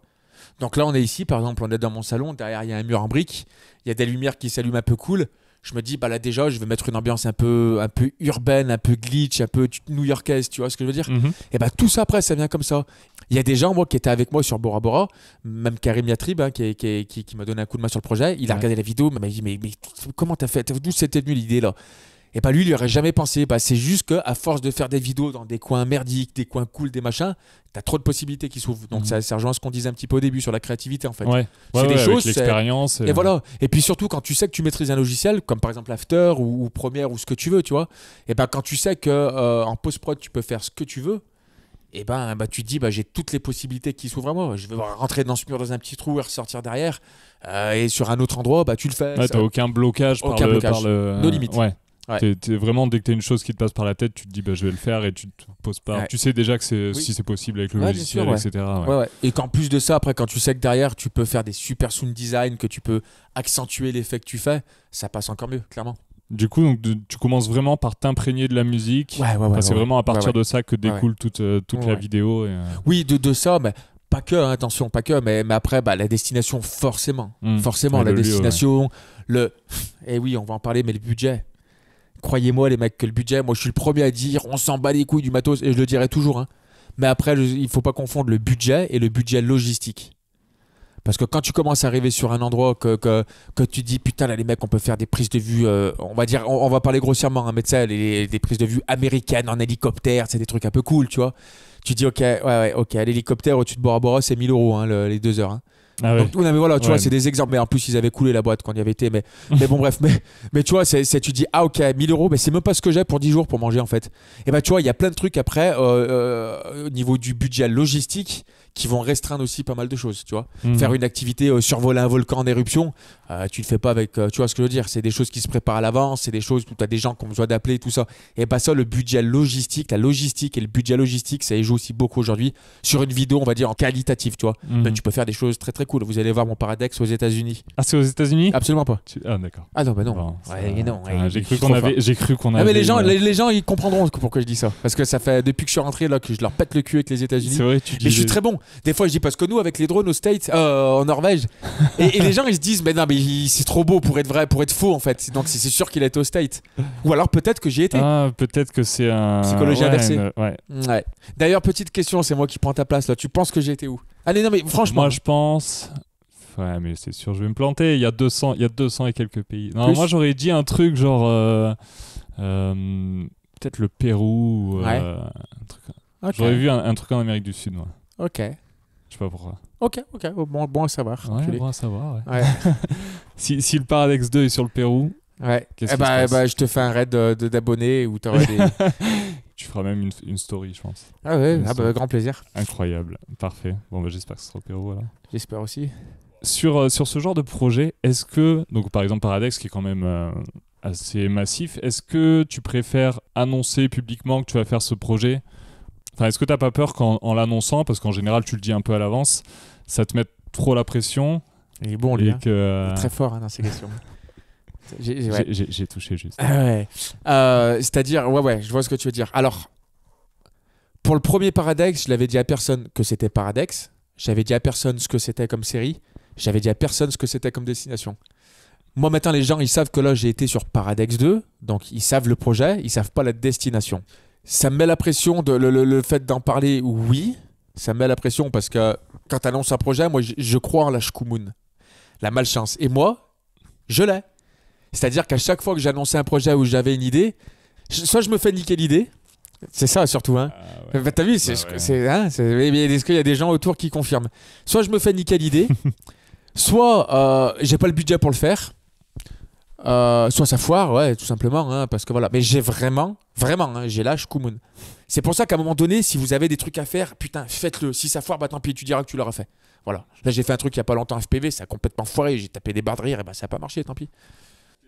Donc là, on est ici, par exemple, on est dans mon salon, derrière il y a un mur en briques, il y a des lumières qui s'allument un peu cool je me dis, bah là déjà, je vais mettre une ambiance un peu, un peu urbaine, un peu glitch, un peu new-yorkaise, tu vois ce que je veux dire mhm. Et bah tout ça après, ça vient comme ça. Il y a des gens, moi, qui étaient avec moi sur Bora Bora, même Karim Yatrib, hein, qui, m'a donné un coup de main sur le projet, il a regardé la vidéo, il m'a dit, mais, mais comment t'as fait D'où c'était venu l'idée là et bien lui, il n'y aurait jamais pensé. Bah, c'est juste qu'à force de faire des vidéos dans des coins merdiques, des coins cool, des machins, tu as trop de possibilités qui s'ouvrent. Donc c'est mhm. ça, ça ce qu'on disait un petit peu au début sur la créativité en fait. Ouais. c'est des choses. L'expérience. Et... Euh. voilà. Et puis surtout quand tu sais que tu maîtrises un logiciel, comme par exemple After ou, Premiere ou ce que tu veux, tu vois. Et ben, quand tu sais que euh, en post prod tu peux faire ce que tu veux, et ben bah, tu te dis bah, j'ai toutes les possibilités qui s'ouvrent à moi. Je veux rentrer dans ce mur dans un petit trou et ressortir derrière. Euh, et sur un autre endroit, bah, tu le fais. t'as aucun blocage, aucun par, limites. Ouais. Ouais. vraiment, dès que tu as une chose qui te passe par la tête, tu te dis bah, je vais le faire et tu te poses pas. Tu sais déjà que c'est, si c'est possible avec le ouais, logiciel, etc. Et qu'en plus de ça, après, quand tu sais que derrière, tu peux faire des super sound design, que tu peux accentuer l'effet que tu fais, ça passe encore mieux, clairement. Du coup, donc, tu commences vraiment par t'imprégner de la musique. c'est vraiment à partir de ça que découle toute, euh, toute la vidéo. Euh, oui, de, de ça, mais pas que, hein, attention, pas que, mais, mais après, bah, la destination, forcément. Hmm. Forcément, la destination, le. Eh oui, on va en parler, mais le budget croyez-moi les mecs, que le budget, moi je suis le premier à dire on s'en bat les couilles du matos et je le dirai toujours. Hein. Mais après, il faut pas confondre le budget et le budget logistique. Parce que quand tu commences à arriver sur un endroit que, que, tu dis putain là les mecs on peut faire des prises de vue, euh, on va dire on, va parler grossièrement, hein, mais tu sais des prises de vue américaines en hélicoptère, c'est des trucs un peu cool, tu vois. Tu dis ok ouais, ouais ok l'hélicoptère au-dessus de Bora c'est 1000 euros hein, les deux heures. Ah Donc, mais voilà, tu vois, c'est des exemples. Mais en plus, ils avaient coulé la boîte quand il y avait été. Mais, mais bon, bref, mais, mais tu vois, tu dis, ah ok, 1000 euros, mais c'est même pas ce que j'ai pour 10 jours pour manger en fait. Et ben tu vois, il y a plein de trucs après, euh, euh, au niveau du budget logistique, qui vont restreindre aussi pas mal de choses, tu vois. Mhm. Faire une activité, euh, survoler un volcan en éruption, euh, tu le fais pas avec, euh, tu vois ce que je veux dire, c'est des choses qui se préparent à l'avance, c'est des choses où tu as des gens qu'on besoin d'appeler, tout ça. Et pas bah ça, le budget logistique, la logistique et le budget logistique, ça y joue aussi beaucoup aujourd'hui sur une vidéo, on va dire, en qualitatif, tu vois. Mhm. Ben, tu peux faire des choses très très cool. Vous allez voir mon paradex aux États-Unis. Ah, c'est aux États-Unis Absolument pas. Ah, d'accord. Ah non, bah non. j'ai cru qu'on ah, avait. J'ai avait. mais les gens, les, gens, ils comprendront pourquoi je dis ça. Parce que ça fait depuis que je suis rentré là que je leur pète le cul avec les États-Unis. C'est vrai, tu dis. Mais je suis très bon. Des fois, je dis parce que nous, avec les drones au States, euh, en Norvège, et, les gens ils se disent, mais non, mais c'est trop beau pour être vrai, pour être faux en fait. Donc c'est sûr qu'il a été au States. Ou alors peut-être que j'y été Ah, peut-être que c'est un. Psychologie Ouais. D'ailleurs, petite question, c'est moi qui prends ta place là. Tu penses que j'ai été où Allez, ah, non, mais franchement. Moi, je pense. Ouais, mais c'est sûr, je vais me planter. Il y a 200, il y a 200 et quelques pays. Non, moi, j'aurais dit un truc genre. Euh, euh, peut-être le Pérou. J'aurais vu un, truc en Amérique du Sud. Moi. Ok. Je sais pas pourquoi. Ok, ok, bon, bon à savoir. bon à savoir, si, le Paradex 2 est sur le Pérou, eh ben, eh ben, je te fais un raid euh, d'abonnés tu feras même une, story, je pense. Ah ouais, ah bah, grand plaisir. Incroyable, parfait. Bon, bah, j'espère que ce sera au Pérou, J'espère aussi. Sur, euh, sur ce genre de projet, est-ce que, donc par exemple Paradex qui est quand même euh, assez massif, est-ce que tu préfères annoncer publiquement que tu vas faire ce projet est-ce que tu t'as pas peur qu'en l'annonçant, parce qu'en général tu le dis un peu à l'avance, ça te mette trop la pression Il est bon lui. Hein. Euh, très fort hein, dans ces questions. J'ai touché juste. Ah euh, c'est-à-dire, ouais, ouais, je vois ce que tu veux dire. Alors, pour le premier Paradex, je l'avais dit à personne que c'était Paradex. J'avais dit à personne ce que c'était comme série. J'avais dit à personne ce que c'était comme destination. Moi, maintenant, les gens, ils savent que là, j'ai été sur Paradex 2. Donc, ils savent le projet, ils savent pas la destination. Ça me met la pression, de, le, fait d'en parler, oui. Ça me met la pression parce que quand tu annonces un projet, moi, je, crois en la shkoumoun, la malchance. Et moi, je l'ai. C'est-à-dire qu'à chaque fois que j'annonçais un projet où j'avais une idée, soit je me fais niquer l'idée, c'est ça surtout. Hein. Ah T'as vu, c'est, bah hein, est-ce qu'il y a des gens autour qui confirment Soit je me fais niquer l'idée, soit je euh, j'ai pas le budget pour le faire, euh, soit ça foire, ouais, tout simplement, hein, parce que voilà. Mais j'ai vraiment, vraiment, hein, j'ai lâche Koumoun. C'est pour ça qu'à un moment donné, si vous avez des trucs à faire, putain, faites-le. Si ça foire, bah tant pis, tu diras que tu l'auras fait. Voilà. Là, j'ai fait un truc il n'y a pas longtemps FPV, ça a complètement foiré. J'ai tapé des barres de rire, et bah ça n'a pas marché, tant pis.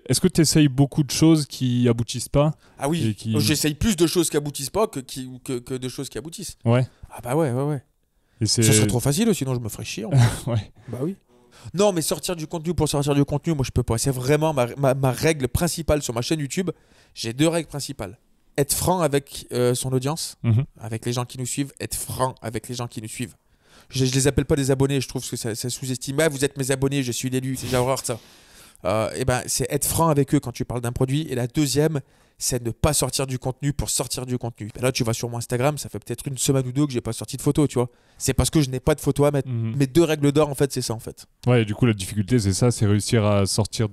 Est-ce que tu essayes beaucoup de choses qui aboutissent pas Ah oui, euh, j'essaye plus de choses qui aboutissent pas que, que, que, de choses qui aboutissent. Ouais. Ah bah ouais, ouais, ouais. Et serait trop facile, sinon je me ferais chier. Bah oui. Non, mais sortir du contenu pour sortir du contenu, moi je peux pas. C'est vraiment ma, règle principale sur ma chaîne YouTube. J'ai deux règles principales être franc avec euh, son audience, mhm. avec les gens qui nous suivent, être franc avec les gens qui nous suivent. Je, ne les appelle pas des abonnés, je trouve que ça, ça sous-estime. Ah, vous êtes mes abonnés, je suis l'élu, c'est horreur ça. et euh, eh ben, c'est être franc avec eux quand tu parles d'un produit. Et la deuxième, c'est ne pas sortir du contenu pour sortir du contenu. là, tu vas sur mon Instagram, ça fait peut-être une semaine ou deux que j'ai pas sorti de photo, tu vois. C'est parce que je n'ai pas de photo à mettre. Mhm. Mes deux règles d'or, en fait, c'est ça, en fait. Ouais, du coup, la difficulté, c'est ça, c'est réussir à sortir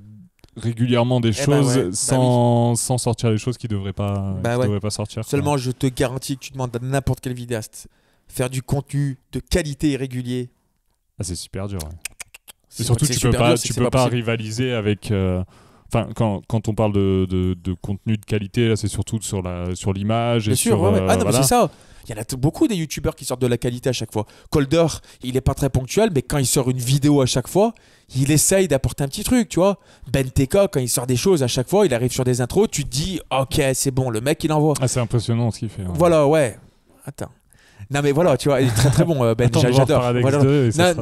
régulièrement des eh ben choses bah sans, sans, sortir les choses qui ne devraient pas, bah devraient pas sortir. Seulement, je te garantis que tu demandes à n'importe quel vidéaste faire du contenu de qualité et régulier. Ah, c'est super dur. Ouais. Et surtout, tu peux pas, tu peux pas rivaliser avec. Euh, Enfin, quand, on parle de, de, contenu de qualité, là, c'est surtout sur la sur l'image et sur. Ah euh, non, mais c'est ça. Il y en a beaucoup des youtubeurs qui sortent de la qualité à chaque fois. Colder, il est pas très ponctuel, mais quand il sort une vidéo à chaque fois, il essaye d'apporter un petit truc, tu vois. Ben Teka, quand il sort des choses à chaque fois, il arrive sur des intros, tu te dis, ok, c'est bon, le mec il envoie. Ah, c'est impressionnant ce qu'il fait. Voilà, ouais. Attends. Non, mais voilà, tu vois, il est très très bon, euh, Ben. J'adore.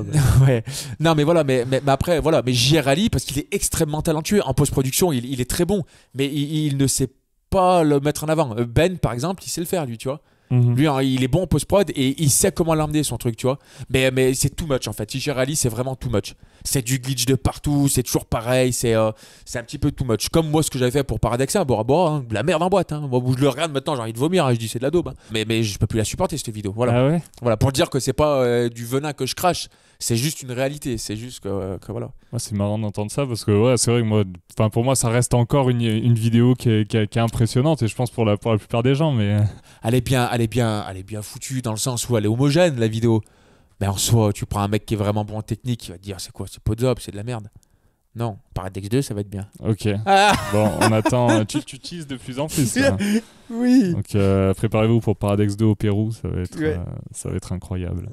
Non, mais voilà, mais, après, voilà, mais JR parce qu'il est extrêmement talentueux. En post-production, il, est très bon, mais il ne sait pas le mettre en avant. Euh, ben, par exemple, il sait le faire, lui, tu vois. Mhm. Lui, hein, il est bon en post-prod et il sait comment l'emmener son truc, tu vois. Mais, mais c'est too much en fait. Si Ali, c'est vraiment too much. C'est du glitch de partout, c'est toujours pareil, c'est euh, c'est un petit peu too much. Comme moi, ce que j'avais fait pour Paradoxa, Bora hein, la merde en boîte. Hein. Moi, je le regarde maintenant, j'ai envie de vomir, je dis c'est de la daube. Mais, mais je peux plus la supporter cette vidéo. Voilà. Ah voilà pour dire que c'est pas euh, du venin que je crache, c'est juste une réalité. C'est juste que, euh, voilà. c'est marrant d'entendre ça parce que ouais, c'est vrai que moi, pour moi, ça reste encore une, une vidéo qui est, qui, impressionnante et je pense pour la, pour la plupart des gens. Mais... Allez bien, elle est bien, elle est bien foutue dans le sens où elle est homogène la vidéo. Mais en soi, tu prends un mec qui est vraiment bon en technique, il va te dire c'est quoi, c'est Podzop, c'est de la merde. Non, Paradex 2, ça va être bien. Ok. Ah. bon, on attend. Euh, tu, tu de plus en plus. Oui. Donc, euh, préparez-vous pour Paradex 2 au Pérou, ça va être, euh, ça va être incroyable.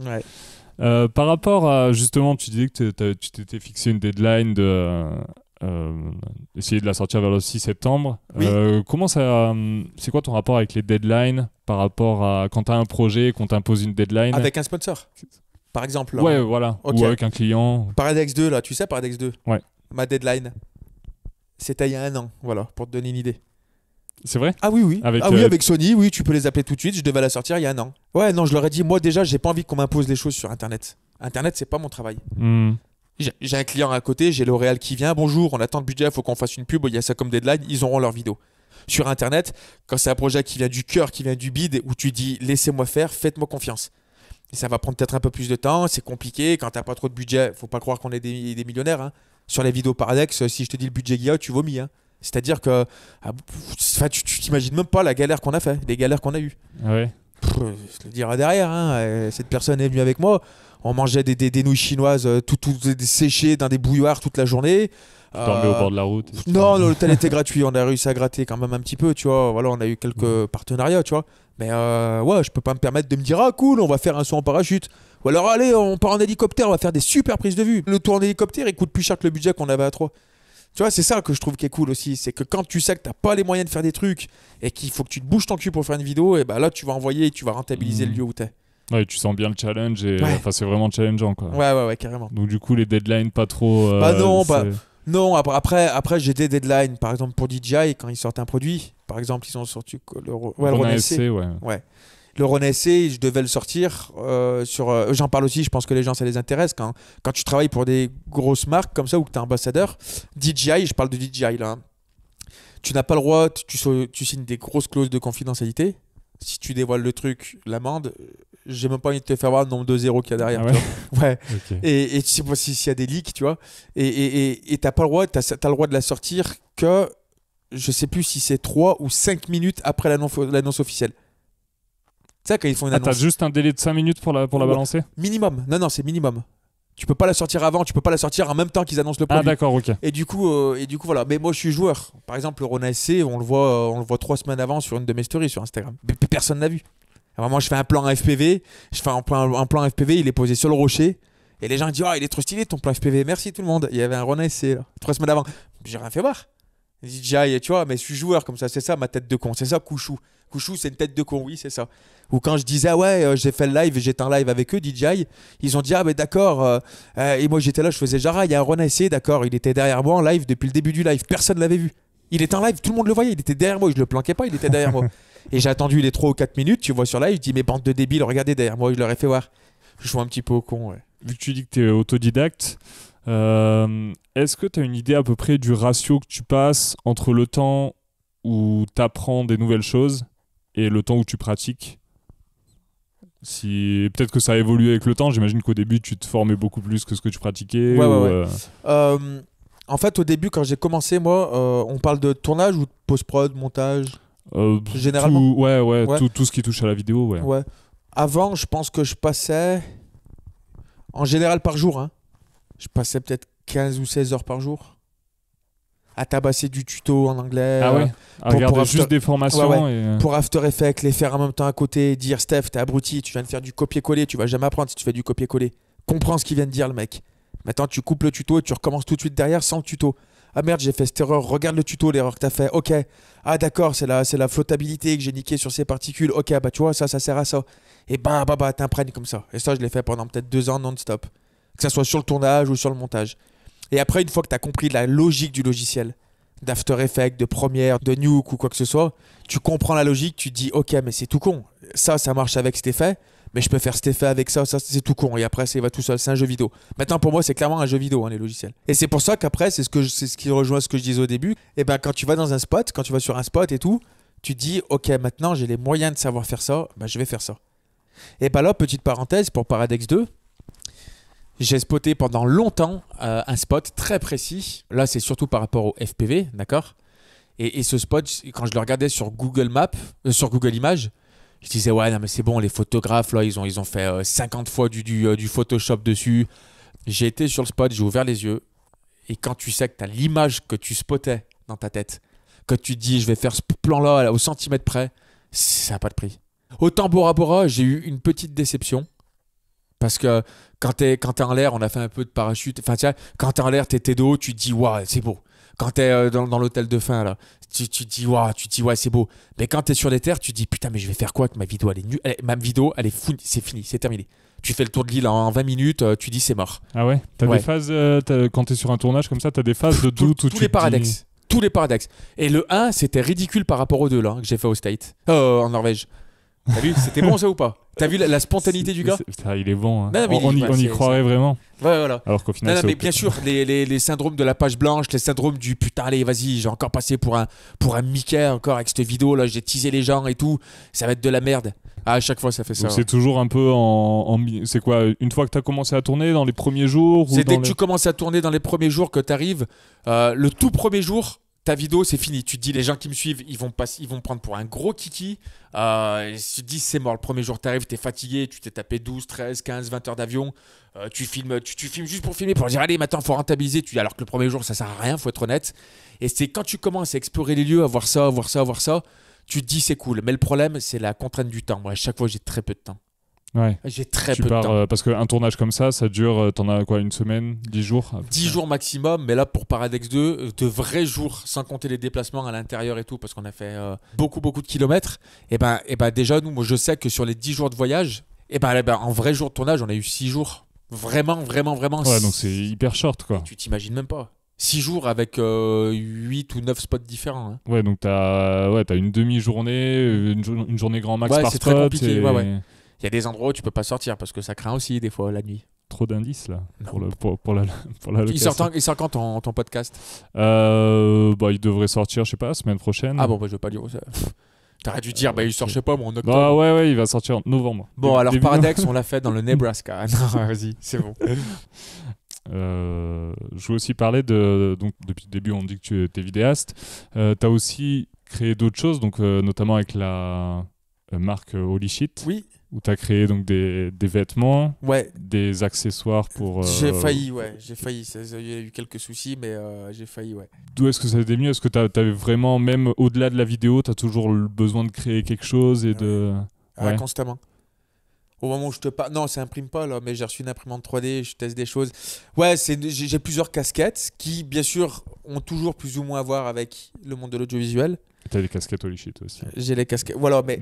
par rapport à justement, tu disais que tu t'étais fixé une deadline de euh, essayer de la sortir vers le 6 septembre. Euh, comment ça. Euh, c'est quoi ton rapport avec les deadlines par rapport à quand tu as un projet, qu'on t'impose une deadline Avec un sponsor par exemple. ouais, voilà. Ou avec un client. Paradex 2, là, tu sais, Paradex 2. Ouais. Ma deadline, c'était il y a un an, voilà, pour te donner une idée. C'est vrai Ah oui, oui. Avec, ah oui, avec Sony, oui, tu peux les appeler tout de suite. Je devais la sortir il y a un an. Ouais, non, je leur ai dit, moi déjà, j'ai pas envie qu'on m'impose les choses sur Internet. Internet, c'est pas mon travail. Hmm j'ai un client à côté, j'ai L'Oréal qui vient, bonjour, on attend le budget, il faut qu'on fasse une pub, il y a ça comme deadline, ils auront leur vidéo. Sur Internet, quand c'est un projet qui vient du cœur, qui vient du bide, où tu dis laissez-moi faire, faites-moi confiance. Et ça va prendre peut-être un peu plus de temps, c'est compliqué, quand t'as pas trop de budget, faut pas croire qu'on est des, millionnaires. Hein. Sur les vidéos paradoxe, euh, si je te dis le budget GIA, tu vomis. Hein. C'est-à-dire que ah, tu t'imagines même pas la galère qu'on a fait, les galères qu'on a eues. Ah je le dirai derrière, hein. cette personne est venue avec moi. On mangeait des, nouilles chinoises euh, tout, séchées dans des bouilloires toute la journée. Tu dormais au euh, bord de la route Non, l'hôtel était gratuit. On a réussi à gratter quand même un petit peu, tu vois. Voilà, on a eu quelques partenariats, tu vois. Mais euh, ouais, je peux pas me permettre de me dire ah cool, on va faire un saut en parachute. Ou alors allez, on part en hélicoptère, on va faire des super prises de vue. Le tour en hélicoptère, il coûte plus cher que le budget qu'on avait à 3. Tu vois, c'est ça que je trouve qui est cool aussi. C'est que quand tu sais que tu n'as pas les moyens de faire des trucs et qu'il faut que tu te bouges ton cul pour faire une vidéo, et bah là, tu vas envoyer et tu vas rentabiliser mm. le lieu où tu es. Ouais, tu sens bien le challenge et enfin, c'est vraiment challengeant quoi. Ouais, ouais, ouais, carrément. Donc, du coup, les deadlines, pas trop. Euh, bah non, bah. Non, après, après j'ai des deadlines. Par exemple, pour DJI, quand ils sortent un produit, par exemple, ils ont sorti le, ouais, ouais. ouais le Renaissé, je devais le sortir euh, sur. Euh, j'en parle aussi, je pense que les gens, ça les intéresse. Quand, quand tu travailles pour des grosses marques comme ça ou que tu es ambassadeur, DJI, je parle de DJI là. Hein. Tu n'as pas le droit, tu, signes des grosses clauses de confidentialité. Si tu dévoiles le truc, l'amende, j'ai même pas envie de te faire voir le nombre de zéros qu'il y a derrière. Ah et, tu sais pas s'il y a des leaks, tu vois. Et tu n'as pas le droit, tu as, le droit de la sortir que je sais plus si c'est 3 ou 5 minutes après l'annonce officielle sais, quand ils font une ah, annonce. t'as juste un délai de 5 minutes pour la, pour la balancer Minimum. Non, non, c'est minimum. Tu peux pas la sortir avant, tu peux pas la sortir en même temps qu'ils annoncent le ah, produit. Ah d'accord, ok. Et du coup, euh, et du coup voilà. Mais moi je suis joueur. Par exemple, le Rona SC, on le voit, euh, on le voit trois semaines avant sur une de mes stories sur Instagram. Mais personne l'a vu. un moment je fais un plan FPV, je fais un plan, FPV, il est posé sur le rocher. Et les gens disent, ah il est trop stylé ton plan FPV, merci tout le monde. Il y avait un Rona SC là, trois semaines avant. J'ai rien fait voir. DJI, tu vois, mais je suis joueur comme ça, c'est ça ma tête de con, c'est ça Kouchou. Kouchou, c'est une tête de con, oui, c'est ça. Ou quand je disais, ah ouais, euh, j'ai fait le live, j'étais en live avec eux, DJI, ils ont dit, ah ben d'accord, euh, euh, et moi j'étais là, je faisais Jara, il y a un Ron essayé, d'accord, il était derrière moi en live depuis le début du live, personne l'avait vu. Il était en live, tout le monde le voyait, il était derrière moi, je le planquais pas, il était derrière moi. Et j'ai attendu les 3 ou 4 minutes, tu vois, sur live, je dis, mais bande de débiles, regardez derrière moi, je leur ai fait voir. Je joue un petit peu au con, Vu que tu dis que tu es autodidacte, euh, est-ce que tu as une idée à peu près du ratio que tu passes entre le temps où tu apprends des nouvelles choses et le temps où tu pratiques si... Peut-être que ça a évolué avec le temps. J'imagine qu'au début, tu te formais beaucoup plus que ce que tu pratiquais. Ouais, ouais, euh, euh, en fait, au début, quand j'ai commencé, moi, on parle de tournage ou de post-prod, montage Généralement Ouais, ouais, tout, tout, ce qui touche à la vidéo. Ouais. Avant, je pense que je passais en général par jour. Hein je passais peut-être 15 ou 16 heures par jour à tabasser du tuto en anglais. Ah euh, ah, pour, juste des formations. Euh. Pour After Effects, les faire en même temps à côté, dire Steph, t'es abruti, tu viens de faire du copier-coller, tu vas jamais apprendre si tu fais du copier-coller. Comprends ce qu'il vient de dire le mec. Maintenant, tu coupes le tuto et tu recommences tout de suite derrière sans le tuto. Ah merde, j'ai fait cette erreur, regarde le tuto, l'erreur que t'as fait. Ok. Ah d'accord, c'est la, c'est la flottabilité que j'ai niqué sur ces particules. Ok, bah tu vois, ça, ça sert à ça. Et bah, bah, bah, t'imprègnes comme ça. Et ça, je l'ai fait pendant peut-être deux ans non-stop que ce soit sur le tournage ou sur le montage. Et après, une fois que tu as compris la logique du logiciel, d'After Effects, de Premiere, de Nuke ou quoi que ce soit, tu comprends la logique, tu dis ok, mais c'est tout con. Ça, ça marche avec cet effet, mais je peux faire cet effet avec ça, ça c'est tout con. Et après, ça va tout seul, c'est un jeu vidéo. Maintenant, pour moi, c'est clairement un jeu vidéo, hein, les logiciels. Et c'est pour ça qu'après, c'est ce, que qui rejoint ce que je disais au début. Et eh ben, quand tu vas dans un spot, quand tu vas sur un spot et tout, tu dis ok, maintenant j'ai les moyens de savoir faire ça, ben, je vais faire ça. Et ben là, petite parenthèse pour Paradex 2, j'ai spoté pendant longtemps euh, un spot très précis. Là, c'est surtout par rapport au FPV, d'accord et, ce spot, quand je le regardais sur Google Maps, euh, sur Google Images, je disais, ouais, non, mais c'est bon, les photographes, là, ils ont, ils ont fait 50 euh, fois du, du, Photoshop dessus. J'ai été sur le spot, j'ai ouvert les yeux. Et quand tu sais que tu as l'image que tu spotais dans ta tête, que tu dis, je vais faire ce plan-là au centimètre près, ça n'a pas de prix. Autant Bora Bora, j'ai eu une petite déception parce que quand t'es en l'air, on a fait un peu de parachute. Enfin, quand t'es en l'air, de haut tu te dis, waouh, c'est beau. Quand t'es euh, dans, dans l'hôtel de fin, là, tu, te dis, waouh, tu dis, ouais, c'est beau. Mais quand t'es sur les terres, tu te dis, putain, mais je vais faire quoi que ma vidéo, elle est Ma vidéo, elle est fou, c'est fini, c'est terminé tu fais le tour de l'île en 20 minutes, euh, tu dis c'est mort. Ah ouais T'as des phases, euh, quand t'es sur un tournage comme ça, t'as des phases de doute où tous les paradoxes. Tous les paradoxes. Et le 1, c'était ridicule par rapport au 2 là, que j'ai fait au State, en Norvège. T'as vu, c'était bon ça ou pas T'as vu la, spontanéité du gars il est bon. Hein. on, y croirait vraiment. Ouais, voilà. Alors qu'au final, non, mais bien sûr, les, syndromes de la page blanche, les syndromes du putain, allez, vas-y, j'ai encore passé pour un, pour un Mickey encore avec cette vidéo là, j'ai teasé les gens et tout, ça va être de la merde. Ah, à chaque fois, ça fait ça. Hein. C'est toujours un peu en. c'est quoi Une fois que t'as commencé à tourner dans les premiers jours C'est dès que tu commences à tourner dans les premiers jours que t'arrives. Euh, le tout premier jour, ta vidéo, c'est fini. Tu te dis, les gens qui me suivent, ils vont, ils vont me prendre pour un gros kiki. Ils euh, tu c'est mort. Le premier jour, tu arrives, tu es fatigué, tu t'es tapé 12, 13, 15, 20 heures d'avion. Euh, tu, filmes, tu, filmes juste pour filmer, pour dire, allez, maintenant, faut rentabiliser. Tu, alors que le premier jour, ça sert à rien, faut être honnête. Et c'est quand tu commences à explorer les lieux, à voir ça, à voir ça, à voir ça, tu te dis, c'est cool. Mais le problème, c'est la contrainte du temps. Moi, à chaque fois, j'ai très peu de temps. Ouais. J'ai très peu de temps. Euh, parce qu'un tournage comme ça, ça dure, euh, t'en as quoi, une semaine, dix jours Dix jours maximum, mais là pour Paradex 2, euh, de vrais jours, sans compter les déplacements à l'intérieur et tout, parce qu'on a fait beaucoup, beaucoup de kilomètres. Et eh ben, et eh ben déjà, nous, moi, je sais que sur les dix jours de voyage, et eh ben, ben en vrai jour de tournage, on a eu six jours. Vraiment, vraiment, vraiment. Ouais, donc c'est hyper short quoi. tu t'imagines même pas. 6 jours avec huit 8 ou 9 spots différents. Hein. Ouais, donc t'as ouais, une demi-journée, une, journée grand max par spot. C'est très compliqué, ouais, ouais. Il y a des endroits où tu peux pas sortir parce que ça craint aussi des fois la nuit. Trop d'indices là pour, le, pour, la, pour la il, sort quand ton, podcast euh, bah, Il devrait sortir, je sais pas, semaine prochaine. Ah bon, bah, je veux pas dire. Ça... aurais dû dire, euh, bah, il sort, je sais pas, moi, en bah, octobre. Ah ouais, ouais, il va sortir en novembre. Bon, alors Paradex, on l'a fait dans le Nebraska. vas-y, c'est bon. Euh, je veux aussi parler de. Donc, depuis le début, on dit que tu es vidéaste. tu as aussi créé d'autres choses, donc, notamment avec la marque Holy Shit. Oui, où tu as créé donc des, des vêtements, ouais. des accessoires pour. Euh, j'ai failli, ouais, j'ai failli. Il y a eu quelques soucis, mais euh, j'ai failli, ouais. D'où est-ce que ça t'est mieux Est-ce que tu avais vraiment, même au-delà de la vidéo, tu as toujours le besoin de créer quelque chose et ah, ouais. de. Ouais. constamment. Au moment où je te parle. Non, ça imprime pas, là, hein, mais j'ai reçu une imprimante 3D, je teste des choses. Ouais, j'ai plusieurs casquettes qui, bien sûr, ont toujours plus ou moins à voir avec le monde de l'audiovisuel. as des casquettes au shit aussi. J'ai les casquettes. Voilà, mais.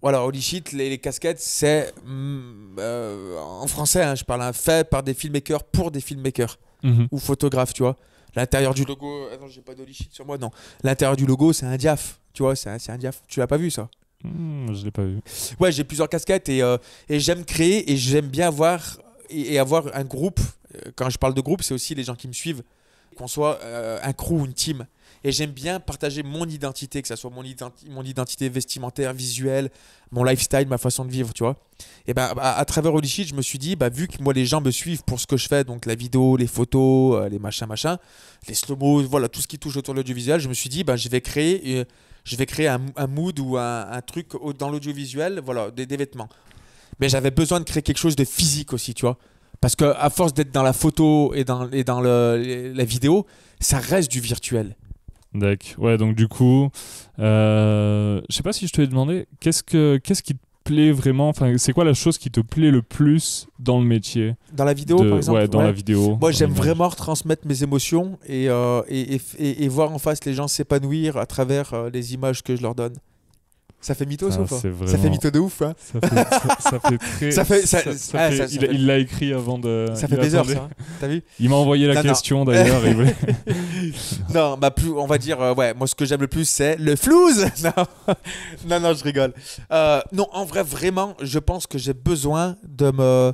Voilà, Holy Shit, les, casquettes, c'est mm, euh, en français, hein, je parle, un hein, fait par des filmmakers pour des filmmakers mhm. ou photographes, tu vois. L'intérieur du logo, non j'ai pas d'Holy sur moi, non. L'intérieur du logo, c'est un diaph, tu vois, c'est un, un diaph. Tu l'as pas vu ça hmm, Je l'ai pas vu. Ouais, j'ai plusieurs casquettes et, euh, et j'aime créer et j'aime bien avoir et, avoir un groupe. Euh, quand je parle de groupe, c'est aussi les gens qui me suivent, qu'on soit un crew, une team. Et j'aime bien partager mon identité, que ce soit mon, mon identité vestimentaire, visuelle, mon lifestyle, ma façon de vivre, tu vois. Et ben à, travers Olichit, je me suis dit, bah, vu que moi les gens me suivent pour ce que je fais, donc la vidéo, les photos, euh, les machins, machins, les slow-mo, voilà, tout ce qui touche autour de l'audiovisuel, je me suis dit, bah, je vais créer, euh, je vais créer un, mood ou un, truc dans l'audiovisuel, voilà, des, vêtements. Mais j'avais besoin de créer quelque chose de physique aussi, tu vois. Parce que à force d'être dans la photo et dans, et dans la vidéo, ça reste du virtuel. D'accord. Ouais, donc du coup, euh, je sais pas si je te l'ai demandé, qu'est-ce, que, qu'est-ce qui te plaît vraiment Enfin, c'est quoi la chose qui te plaît le plus dans le métier Dans la vidéo, par exemple dans la vidéo. Moi, j'aime vraiment retransmettre mes émotions euh, et, et, et, voir en face les gens s'épanouir à travers euh, les images que je leur donne. Ça fait mytho, hein. ça, ça, fait mytho de ouf, ça, fait, ah, très. il l'a écrit avant de. Ça fait il ça. Hein. T'as vu Il m'a envoyé la question d'ailleurs. non, plus, on va dire, euh, ouais, moi ce que j'aime le plus, c'est le flouze non. non, je rigole. Euh, non, en vrai, vraiment, je pense que j'ai besoin de me.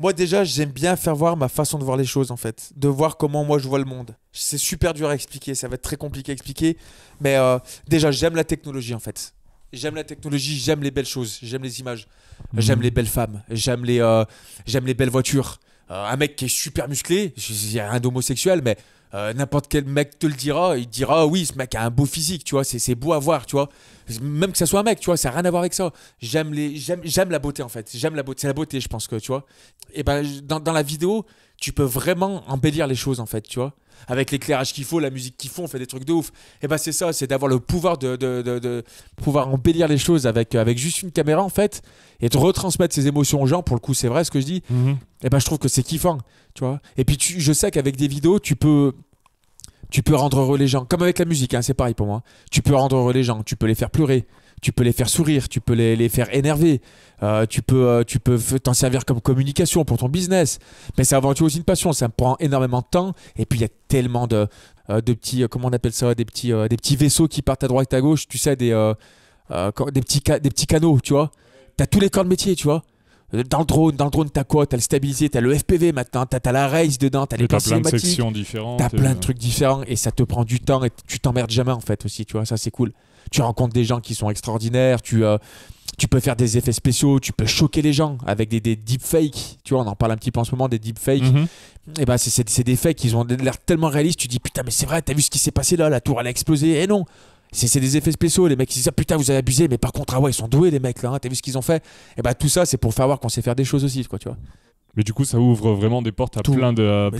Moi, déjà, j'aime bien faire voir ma façon de voir les choses, en fait. De voir comment moi je vois le monde. C'est super dur à expliquer, ça va être très compliqué à expliquer. Mais euh, déjà, j'aime la technologie, en fait J'aime la technologie, j'aime les belles choses, j'aime les images, mhm. j'aime les belles femmes, j'aime les, euh, j'aime les belles voitures. Euh, un mec qui est super musclé, il n'y a rien d'homosexuel, mais euh, n'importe quel mec te le dira, il dira oui, ce mec a un beau physique, tu vois, c'est beau à voir, tu vois. Même que ça soit un mec, tu vois, ça n'a rien à voir avec ça. J'aime j'aime la beauté en fait, j'aime la beauté, c'est la beauté, je pense que, tu vois. Et ben dans, dans, la vidéo, tu peux vraiment embellir les choses en fait, tu vois avec l'éclairage qu'il faut, la musique qu'ils font on fait des trucs de ouf. Et eh bah ben, c'est ça, c'est d'avoir le pouvoir de, pouvoir embellir les choses avec, euh, avec juste une caméra en fait, et de retransmettre Ces émotions aux gens. Pour le coup, c'est vrai ce que je dis. Mhm. Et eh bah ben, je trouve que c'est kiffant, tu vois. Et puis je sais qu'avec des vidéos, tu peux tu peux rendre heureux les gens, comme avec la musique, hein, c'est pareil pour moi. Tu peux rendre heureux les gens, tu peux les faire pleurer, tu peux les faire sourire, tu peux les, faire énerver, euh, tu peux euh, peux t'en servir comme communication pour ton business. Mais c'est avant tout aussi une passion, ça me prend énormément de temps. Et puis il y a tellement de, euh, de petits, comment on appelle ça, des petits, des petits vaisseaux qui partent à droite à gauche, tu sais, des, des, petits, des petits canaux, tu vois. Tu as tous les corps de métier, tu vois. Dans le drone, dans le drone, t'as quoi T'as le stabilisé, as le FPV maintenant, tu as la race dedans, t'as les plein de sections différentes. as plein de trucs différents et ça te prend du temps et tu t'emmerdes jamais en fait aussi, tu vois, ça c'est cool tu rencontres des gens qui sont extraordinaires, tu, euh, tu peux faire des effets spéciaux, tu peux choquer les gens avec des, des deepfakes. Tu vois, on en parle un petit peu en ce moment des deepfakes. Mhm. Et eh ben, c'est des faits qui ont l'air tellement réalistes, tu dis putain, mais c'est vrai, t'as vu ce qui s'est passé là, la tour elle a explosé. Et eh non, c'est des effets spéciaux. Les mecs ils disent ah, putain, vous avez abusé, mais par contre, ah ouais, ils sont doués les mecs là, hein, t'as vu ce qu'ils ont fait. Et eh bah ben, tout ça, c'est pour faire voir qu'on sait faire des choses aussi, quoi, tu vois. Mais du coup, ça ouvre vraiment des portes à plein de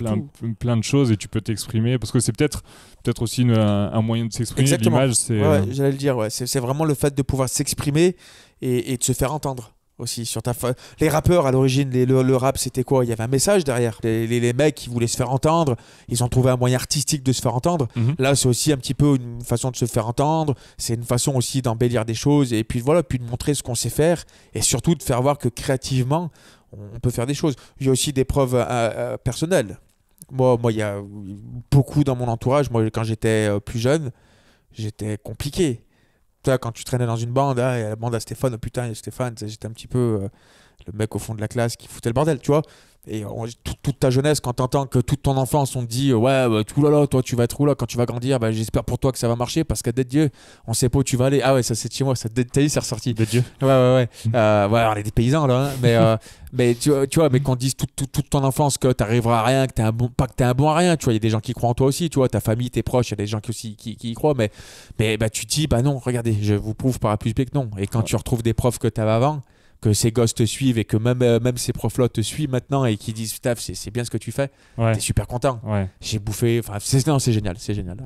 plein, de choses et tu peux t'exprimer parce que c'est peut-être peut-être aussi un, moyen de s'exprimer. L'image, c'est. Ouais, euh, j'allais le dire. c'est vraiment le fait de pouvoir s'exprimer et, de se faire entendre aussi sur ta les rappeurs à l'origine le, rap c'était quoi il y avait un message derrière les, les, mecs qui voulaient se faire entendre ils ont trouvé un moyen artistique de se faire entendre mhm. là c'est aussi un petit peu une façon de se faire entendre c'est une façon aussi d'embellir des choses et puis voilà puis de montrer ce qu'on sait faire et surtout de faire voir que créativement on peut faire des choses. a aussi des preuves euh, euh, personnelles. Moi, moi, il y a beaucoup dans mon entourage. Moi, quand j'étais euh, plus jeune, j'étais compliqué. tu vois quand tu traînais dans une bande, hein, et la bande à Stéphane, oh putain, Stéphane, j'étais un petit peu le mec au fond de la classe qui foutait le bordel, tu vois. Et toute, ta jeunesse, quand t'entends que toute ton enfance, on te dit ouais, bah, tout oh là là, toi tu vas être où là quand tu vas grandir, bah, j'espère pour toi que ça va marcher parce qu'à d'être Dieu, on sait pas où tu vas aller. Ah ouais, ça c'est chez moi, ça détaillé, c'est ressorti. De Dieu. Ouais, ouais, ouais. Euh, ouais, on est des paysans là, hein. mais, euh, mais tu, tu, vois, mais qu'on dise toute, toute, ton enfance que t'arriveras à rien, que t'es un bon, pas que t'es un bon à rien, tu vois, il y a des gens qui croient en toi aussi, tu vois, ta famille, tes proches, il y a des gens qui aussi qui, y croient, mais, mais bah, tu te dis bah non, regardez, je vous prouve par plus que non. Et quand tu retrouves des profs que t'avais avant, que ces gosses te suivent et que même, euh, même ces profs-là te suivent maintenant et qui disent taf c'est bien ce que tu fais, t'es super content. J'ai bouffé. Enfin, c'est génial, c'est génial.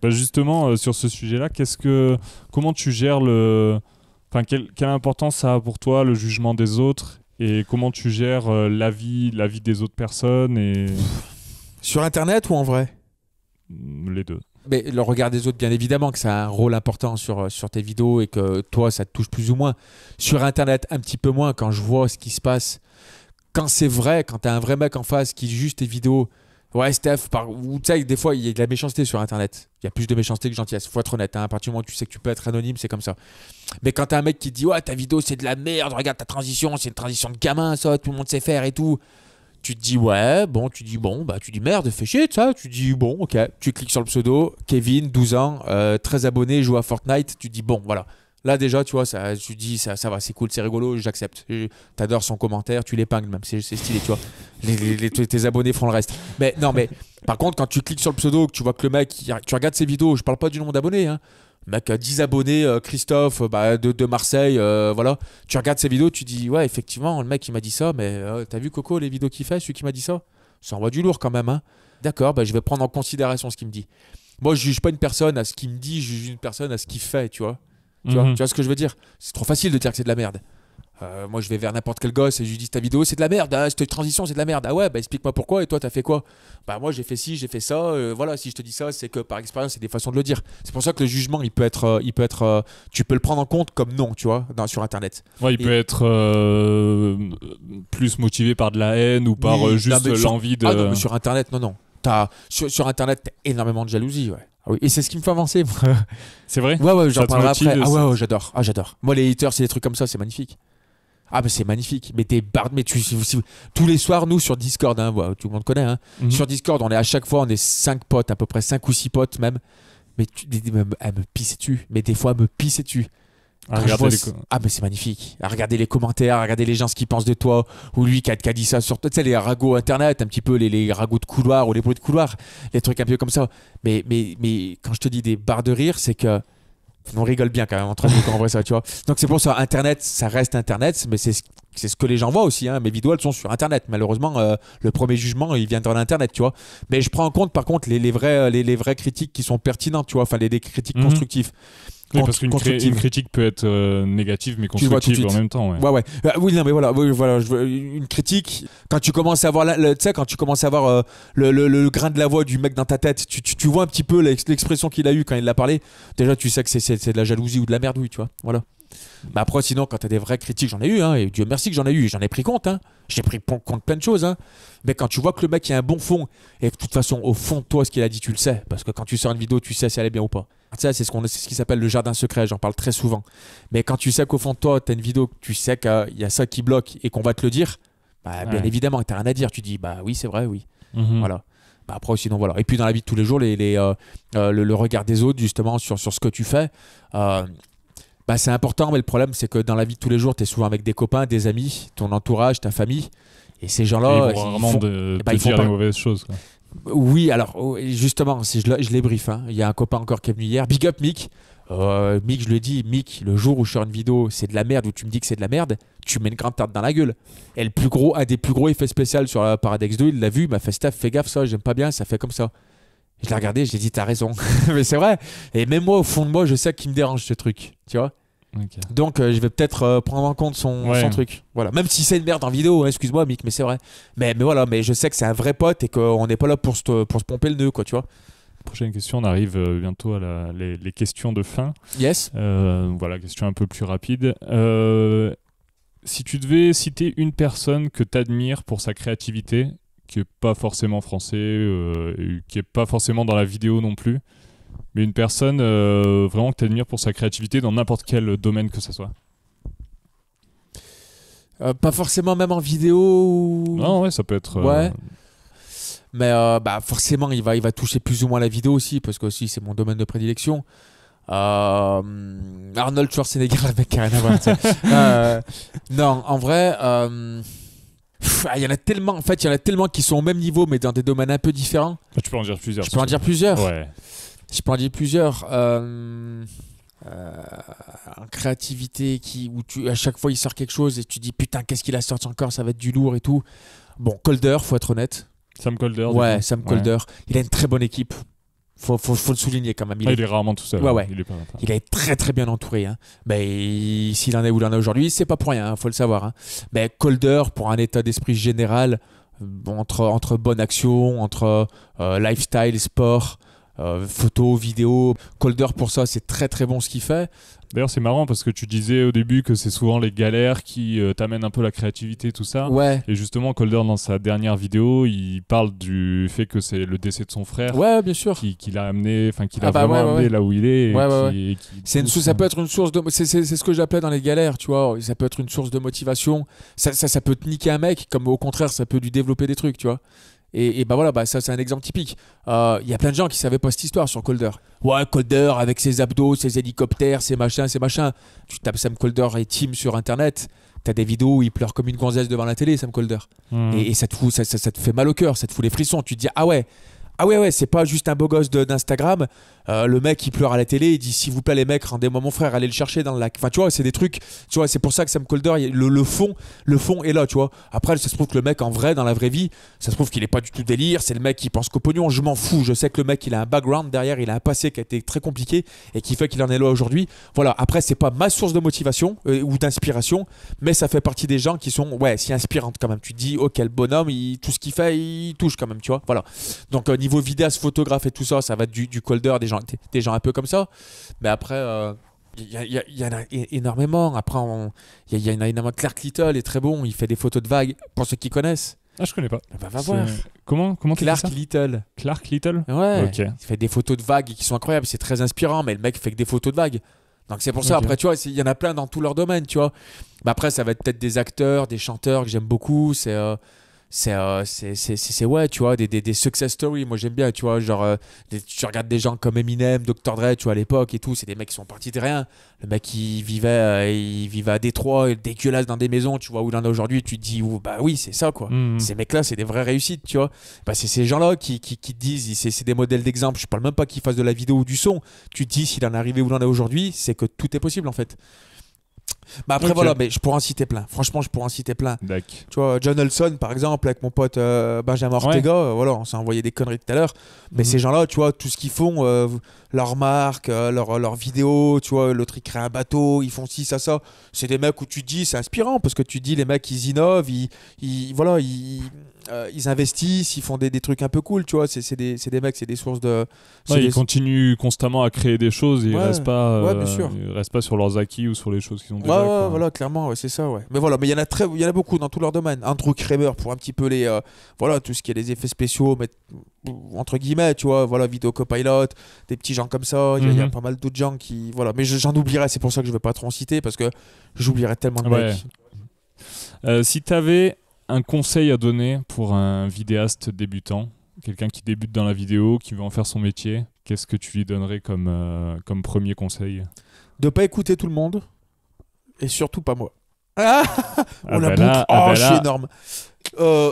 Bah, justement, euh, sur ce sujet-là, qu'est-ce que, comment tu gères le. Enfin, quelle importance ça a pour toi le jugement des autres et comment tu gères euh, vie la vie des autres personnes et... Sur Internet ou en vrai Les deux. Mais le regard des autres, bien évidemment, que ça a un rôle important sur, euh, sur tes vidéos et que toi, ça te touche plus ou moins. Sur Internet, un petit peu moins, quand je vois ce qui se passe, quand c'est vrai, quand tu as un vrai mec en face qui juge tes vidéos. Ouais, Steph, par... ou tu sais, des fois, il y a de la méchanceté sur Internet. Il y a plus de méchanceté que gentillesse. Faut être honnête. Hein. À partir du moment où tu sais que tu peux être anonyme, c'est comme ça. Mais quand t'as un mec qui te dit, ouais, ta vidéo, c'est de la merde, regarde ta transition, c'est une transition de gamin, ça, tout le monde sait faire et tout tu te dis ouais, bon, tu dis bon, bah tu dis merde, fais chier, ça, tu dis bon, ok, tu cliques sur le pseudo, Kevin, 12 ans, euh, très 13 abonnés, joue à Fortnite, tu dis bon, voilà. Là déjà, tu vois, ça, tu dis ça, ça va, c'est cool, c'est rigolo, j'accepte. T'adores son commentaire, tu l'épingles même, c'est stylé, tu vois. tes abonnés font le reste. Mais non, mais par contre, quand tu cliques sur le pseudo, que tu vois que le mec, tu regardes ses vidéos, je parle pas du nombre d'abonnés, hein, mec 10 euh, abonnés euh, Christophe euh, bah, de, Marseille voilà tu regardes ses vidéos tu dis ouais effectivement le mec il m'a dit ça mais t'as vu Coco les vidéos qu'il fait celui qui m'a dit ça ça envoie du lourd quand même hein d'accord bah, je vais prendre en considération ce qu'il me dit moi je juge pas une personne à ce qu'il me dit je juge une personne à ce qu'il fait tu vois vois mhm. tu vois ce que je veux dire c'est trop facile de dire que c'est de la merde euh, moi, je vais vers n'importe quel gosse et je lui dis ta vidéo, c'est de la merde, hein, cette transition, c'est de la merde. Ah ouais, bah explique-moi pourquoi et toi, t'as fait quoi Bah moi, j'ai fait ci, j'ai fait ça. Euh, voilà, si je te dis ça, c'est que par expérience, c'est des façons de le dire. C'est pour ça que le jugement, il peut être, euh, il peut être, tu peux le prendre en compte comme non, tu vois, dans, sur Internet. Ouais, il peut être plus motivé par de la haine ou par juste l'envie de. Ah sur Internet, non, non. sur, Internet, t'as énormément de jalousie, ouais. Ah oui, et c'est ce qui me fait avancer. c'est vrai Ouais, ouais, j'en parlerai après. Ah ouais, ouais j'adore. Ah, j'adore. Moi, les haters, c'est des trucs comme ça, c'est magnifique. Ah, mais bah, c'est magnifique. Mais t'es de. mais tu, tous les soirs, nous, sur Discord, hein, bah, tout le monde connaît, hein, mhm. sur Discord, on est à chaque fois, on est cinq potes, à peu près 5 ou six potes même. Mais tu, elle me eh, pisse tu Mais des fois, me pisse tu Ah, mais c'est magnifique. À regarder les commentaires, à regarder les gens ce qu'ils pensent de toi, ou lui qui a, dit ça sur tu sais, les ragots internet, un petit peu les, ragots de couloir ou les bruits de couloir, les trucs un peu comme ça. Mais, mais, mais quand je te dis des barres de rire, c'est que on rigole bien quand même entre nous quand on voit ça, tu vois. Donc c'est pour ça, Internet, ça reste Internet, mais c'est c'est ce que les gens voient aussi. Hein. Mes vidéos, elles sont sur Internet. Malheureusement, euh, le premier jugement, il vient de l'Internet, tu vois. Mais je prends en compte, par contre, les, vrais, les, les vraies critiques qui sont pertinentes, tu vois, enfin, les, critiques mhm. constructives. Oui, parce qu'une critique peut être euh, négative mais constructive en même temps. Ouais, ouais. ouais. Ah oui, non, mais voilà, oui, je une critique. Quand tu commences à voir, tu sais, quand tu commences à voir euh, le, grain de la voix du mec dans ta tête, tu, vois un petit peu l'expression qu'il a eu quand il l'a parlé. Déjà, tu sais que c'est de la jalousie ou de la merde, oui, tu vois. Voilà. après, sinon, quand t'as des vraies critiques, j'en ai eu, hein, et Dieu merci que j'en ai eu, j'en ai pris compte, hein. J'ai pris compte plein de choses, hein. Mais quand tu vois que le mec a un bon fond, et de toute façon, au fond de toi, ce qu'il a dit, tu le sais. Parce que quand tu sors une vidéo, tu sais si elle est bien ou pas. Ça, c'est ce, qu'on, ce qui s'appelle le jardin secret, j'en parle très souvent. Mais quand tu sais qu'au fond de toi, tu as une vidéo, tu sais qu'il y a ça qui bloque et qu'on va te le dire, bah, bien évidemment, tu n'as rien à dire. Tu dis, bah oui, c'est vrai, oui. Mhm. Voilà. Bah, après, sinon, voilà. Et puis, dans la vie de tous les jours, les, euh, euh, le, regard des autres, justement, sur, sur ce que tu fais, euh, bah, c'est important. Mais le problème, c'est que dans la vie de tous les jours, tu es souvent avec des copains, des amis, ton entourage, ta famille. Et ces gens-là, ils, font, de, eh bah, mauvaises choses. Oui, alors oh, justement, si je, je les hein. il y a un copain encore qui est venu hier. Big up Mick. Euh, Mick, je le dis, Mick, le jour où je sors une vidéo, c'est de la merde, où tu me dis que c'est de la merde, tu mets une grande tarte dans la gueule. Et le plus gros, un des plus gros effets spéciaux sur la Paradex 2, il l'a vu, il m'a fait staff, fais gaffe, ça, j'aime pas bien, ça fait comme ça. Je l'ai regardé, j'ai dit, t'as raison. Mais c'est vrai. Et même moi, au fond de moi, je sais qu'il me dérange ce truc. Tu vois donc euh, je vais peut-être euh, prendre en compte son, truc. Voilà. Même si c'est une merde en vidéo, hein, excuse-moi Mick, mais c'est vrai. Mais, mais voilà, mais je sais que c'est un vrai pote et qu'on n'est pas là pour se, pour se pomper le nœud, quoi, tu vois. Prochaine question, on arrive euh, bientôt à la, les, questions de fin. Yes. voilà, question un peu plus rapide. si tu devais citer une personne que tu admires pour sa créativité, qui n'est pas forcément français, qui n'est pas forcément dans la vidéo non plus, mais une personne euh, vraiment que tu admires pour sa créativité dans n'importe quel domaine que ce soit euh, Pas forcément même en vidéo ou... Non, ouais, ça peut être... Euh, ouais. Mais bah, forcément, il va, il va toucher plus ou moins la vidéo aussi, parce que aussi c'est mon domaine de prédilection. Arnold Schwarzenegger, le mec non, en vrai... Ah, il y en a tellement, en fait, il y en a tellement qui sont au même niveau, mais dans des domaines un peu différents. Ah, tu peux en dire plusieurs. Je peux en dire plusieurs. Ouais. Je peux en dire plusieurs. Euh, euh créativité qui, où tu, à chaque fois il sort quelque chose et tu dis putain, qu'est-ce qu'il a sorti encore, ça va être du lourd et tout. Bon, Colder, faut être honnête. Sam Colder. Ouais, Sam Colder. Il a une très bonne équipe. Faut, faut, le souligner quand même. Ah, il, est... rarement tout seul. Ouais, hein. ouais. Il, est très très bien entouré. Hein. Mais s'il en est où il en est aujourd'hui, c'est pas pour rien, il hein, faut le savoir. Mais Colder, pour un état d'esprit général, entre, entre bonne action, entre euh, lifestyle, sport, euh, photos, vidéos. Colder pour ça, c'est très très bon ce qu'il fait. D'ailleurs, c'est marrant parce que tu disais au début que c'est souvent les galères qui euh, t'amènent un peu la créativité, tout ça. Ouais. Et justement, Colder, dans sa dernière vidéo, il parle du fait que c'est le décès de son frère. Qui, l'a amené, enfin, qui l'a ah bah amené là où il est. c'est ça peut être une source de. C'est, ce que j'appelais dans les galères, tu vois. Ça peut être une source de motivation. Ça, ça, ça peut te niquer un mec, comme au contraire, ça peut lui développer des trucs, tu vois. Et, ben bah voilà, bah ça c'est un exemple typique. Il euh, y a plein de gens qui savaient pas histoire sur Colder. Ouais, Colder avec ses abdos, ses hélicoptères, ses machins, ses machins. Tu tapes Sam Colder et Tim sur internet, t'as des vidéos où il pleure comme une gonzesse devant la télé, Sam Colder. Hmm. Et, ça, te ça, te fait mal au cœur, ça te fout les frissons. Tu te dis, ah ouais, ah ouais, ouais, c'est pas juste un beau gosse d'Instagram. Euh, le mec, il pleure à la télé, il dit S'il vous plaît, les mecs, rendez-moi mon frère, allez le chercher dans la Enfin, tu vois, c'est des trucs. Tu vois, c'est pour ça que Sam Colder, le, le, fond, le fond est là, tu vois. Après, ça se trouve que le mec, en vrai, dans la vraie vie, ça se trouve qu'il est pas du tout délire. C'est le mec qui pense qu'au pognon. Je m'en fous. Je sais que le mec, il a un background derrière, il a un passé qui a été très compliqué et qui fait qu'il en est là aujourd'hui. Voilà. Après, c'est pas ma source de motivation euh, ou d'inspiration, mais ça fait partie des gens qui sont, ouais, si inspirantes quand même. Tu te dis Oh, quel bonhomme, tout ce qu'il fait, il touche quand même, tu vois. Voilà. Donc, euh, niveau vidéaste, photographe et tout ça, ça va du, du colder, des gens, des, gens un peu comme ça. Mais après, il euh, y, en a énormément. Après, il y, en a énormément. Clark Little est très bon, il fait des photos de vagues, pour ceux qui connaissent. Ah, je connais pas. Eh ben, va voir. Comment comment Clark ça Little. Clark Little Ouais. Ok. Il fait des photos de vagues qui sont incroyables, c'est très inspirant, mais le mec fait que des photos de vagues. Donc c'est pour ça, après, tu vois, il y en a plein dans tous leurs domaines, tu vois. Mais après, ça va être peut-être des acteurs, des chanteurs que j'aime beaucoup. C'est. Euh, euh, c'est ouais tu vois des, des, success stories moi j'aime bien tu vois genre euh, tu regardes des gens comme Eminem Dr Dre tu vois à l'époque et tout c'est des mecs qui sont partis de rien le mec qui vivait euh, il vivait à Détroit dégueulasse dans des maisons tu vois où il en aujourd'hui tu te dis ou bah oui c'est ça quoi mm. ces mecs là c'est des vraies réussites tu vois bah, c'est ces gens là qui, qui, qui te disent c'est des modèles d'exemple je parle même pas qu'ils fassent de la vidéo ou du son tu te dis s'il en est arrivé où il en est aujourd'hui c'est que tout est possible en fait bah après, voilà, mais je pourrais en citer plein. Franchement, je pourrais en citer plein. Tu vois, John Olson, par exemple, avec mon pote euh, Benjamin Ortega, euh, voilà, on s'est envoyé des conneries tout à l'heure. Mais mhm. ces gens-là, tu vois, tout ce qu'ils font, euh, leurs leur marque, leur, vidéo, tu vois, l'autre, il crée un bateau, ils font ci, ça, ça. C'est des mecs où tu te dis, c'est inspirant parce que tu dis, les mecs, ils innovent, ils voilà, ils, euh, ils investissent, ils font des, trucs un peu cool, tu vois. C'est des, mecs, c'est des sources de. Ils continuent constamment à créer des choses, ils, restent pas, euh, restent pas sur leurs acquis ou sur les choses qu'ils ont déjà. voilà, clairement, c'est ça, ouais. Mais voilà, mais il y, en a très, y en a beaucoup dans tous leurs domaines. Andrew Kramer pour un petit peu les. Euh, voilà, tout ce qui est les effets spéciaux, entre guillemets, tu vois, voilà, vidéo copilot, des petits gens comme ça. Il y, a mhm. pas mal d'autres gens qui. Voilà, mais j'en oublierais. oublierai, c'est pour ça que je vais pas trop en citer, parce que j'oublierai tellement de mecs. si tu avais un conseil à donner pour un vidéaste débutant, quelqu'un qui débute dans la vidéo, qui veut en faire son métier, qu'est-ce que tu lui donnerais comme, euh, comme premier conseil De pas écouter tout le monde et surtout pas moi. Ah, ah, ah a beaucoup... Ah oh, ben énorme. mais euh,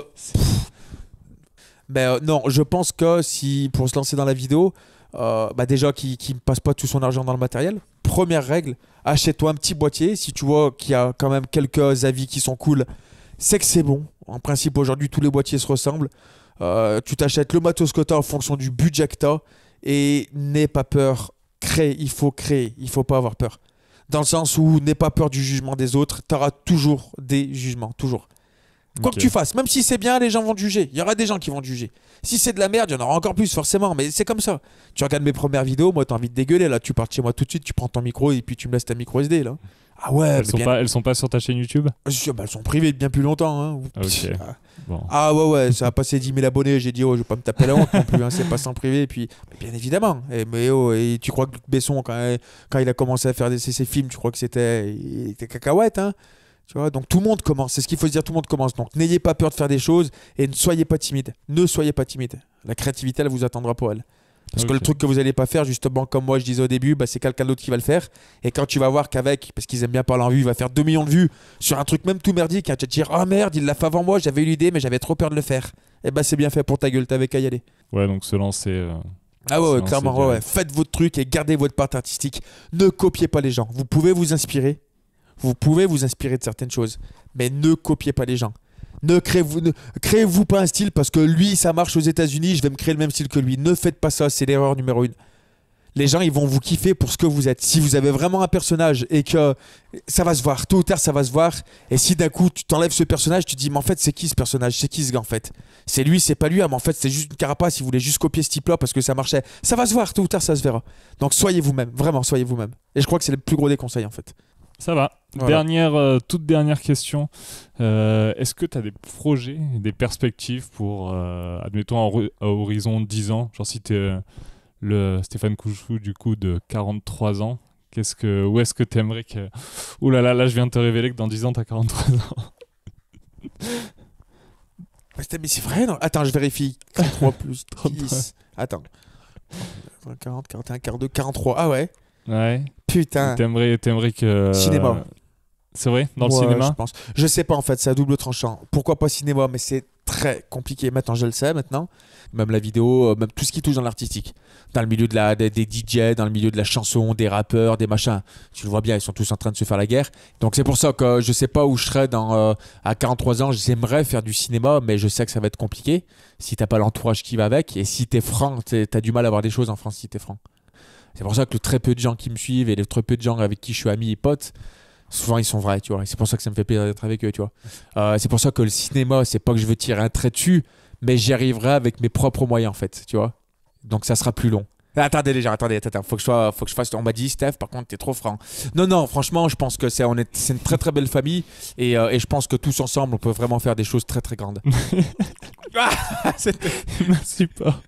ben, euh, non, je pense que si pour se lancer dans la vidéo, bah déjà qui ne passe pas tout son argent dans le matériel. Première règle, achète-toi un petit boîtier. Si tu vois qu'il y a quand même quelques avis qui sont cool, c'est que c'est bon. En principe, aujourd'hui, tous les boîtiers se ressemblent. Euh, tu t'achètes le matos que en fonction du budget que tu et n'aie pas peur. Crée, il faut créer, il faut pas avoir peur. Dans le sens où n'aie pas peur du jugement des autres, tu auras toujours des jugements, toujours. Quoi que tu fasses, même si c'est bien, les gens vont juger. Il y aura des gens qui vont juger. Si c'est de la merde, il y en aura encore plus, forcément, mais c'est comme ça. Tu regardes mes premières vidéos, moi, tu as envie de dégueuler, là. Tu pars chez moi tout de suite, tu prends ton micro et puis tu me laisses ta micro SD, là. Ah ouais, elles sont, pas, elles sont pas sur ta chaîne YouTube ah, bah, Elles sont privées bien plus longtemps. Hein. Ah, ah. ah. ouais, ouais, ça a passé 10 000 abonnés. J'ai dit, oh, je vais pas me taper la honte non plus. Hein, c'est pas sans privé. Et puis, bien évidemment. Et, mais oh, et tu crois que Besson, quand, quand il a commencé à faire ses, films, tu crois que c'était. était cacahuète, hein tu vois, donc tout le monde commence, c'est ce qu'il faut se dire, tout le monde commence. Donc n'ayez pas peur de faire des choses et ne soyez pas timide. Ne soyez pas timide. La créativité, elle vous attendra pour elle. Parce ah, que le truc que vous n'allez pas faire, justement, comme moi je disais au début, bah, c'est quelqu'un d'autre qui va le faire. Et quand tu vas voir qu'avec, parce qu'ils aiment bien parler en vue, il va faire 2 millions de vues sur un truc même tout merdique, hein, tu vas te dire Ah merde, il l'a fait avant moi, j'avais eu l'idée, mais j'avais trop peur de le faire. Et eh bah ben, c'est bien fait pour ta gueule, t'avais qu'à y aller. Ouais, donc se lancer. Euh, ah ouais, clairement, ouais. faites votre truc et gardez votre part artistique. Ne copiez pas les gens. Vous pouvez vous inspirer, vous pouvez vous inspirer de certaines choses, mais ne copiez pas les gens. Ne créez-vous pas un style parce que lui, ça marche aux États-Unis, je vais me créer le même style que lui. Ne faites pas ça, c'est l'erreur numéro une. Les gens, ils vont vous kiffer pour ce que vous êtes. Si vous avez vraiment un personnage et que ça va se voir, tôt ou tard, ça va se voir. Et si d'un coup, tu t'enlèves ce personnage, tu te dis, mais en fait, c'est qui ce personnage C'est qui ce gars en fait C'est lui, c'est pas lui, ah, mais en fait, c'est juste une carapace. Il voulait juste copier ce type-là parce que ça marchait. Ça va se voir, tôt ou tard, ça se verra. Donc, soyez vous-même, vraiment, soyez vous-même. Et je crois que c'est le plus gros des conseils en fait. Ça va. Dernière, euh, toute dernière question. Euh, Est-ce que tu as des projets, des perspectives pour, euh, admettons, à horizon 10 ans Genre, si tu es euh, le Stéphane Couchou, du coup, de 43 ans, que, où est-ce que tu aimerais que. Ouh là là, là, je viens de te révéler que dans 10 ans, tu as 43 ans. Mais c'est vrai, non Attends, je vérifie. 43 plus 10. Attends. 40, 41, 42, 43. Ah ouais Ouais. Putain. que. Euh, cinéma. C'est vrai Dans le cinéma je pense. Je sais pas en fait, c'est à double tranchant. Pourquoi pas cinéma Mais c'est très compliqué. Maintenant, je le sais maintenant. Même la vidéo, euh, même tout ce qui touche dans l'artistique. Dans le milieu de la, des, DJ, dans le milieu de la chanson, des rappeurs, des machins. Tu le vois bien, ils sont tous en train de se faire la guerre. Donc c'est pour ça que je sais pas où je serai dans, euh, à 43 ans. J'aimerais faire du cinéma, mais je sais que ça va être compliqué. Si t'as pas l'entourage qui va avec et si t'es franc, t'as du mal à avoir des choses en France si t'es franc. C'est pour ça que le très peu de gens qui me suivent et le très peu de gens avec qui je suis ami et pote, souvent ils sont vrais, tu vois. C'est pour ça que ça me fait plaisir d'être avec eux, tu vois. Euh, c'est pour ça que le cinéma, c'est pas que je veux tirer un trait dessus, mais j'y arriverai avec mes propres moyens, en fait, tu vois. Donc ça sera plus long. Ah, attendez les gens, attendez, attendez, faut que je faut que je fasse. On m'a dit Steph, par contre t'es trop franc. Non non, franchement, je pense que c'est on est, c'est une très très belle famille et, euh, je pense que tous ensemble on peut vraiment faire des choses très très grandes. Ah, Merci pas.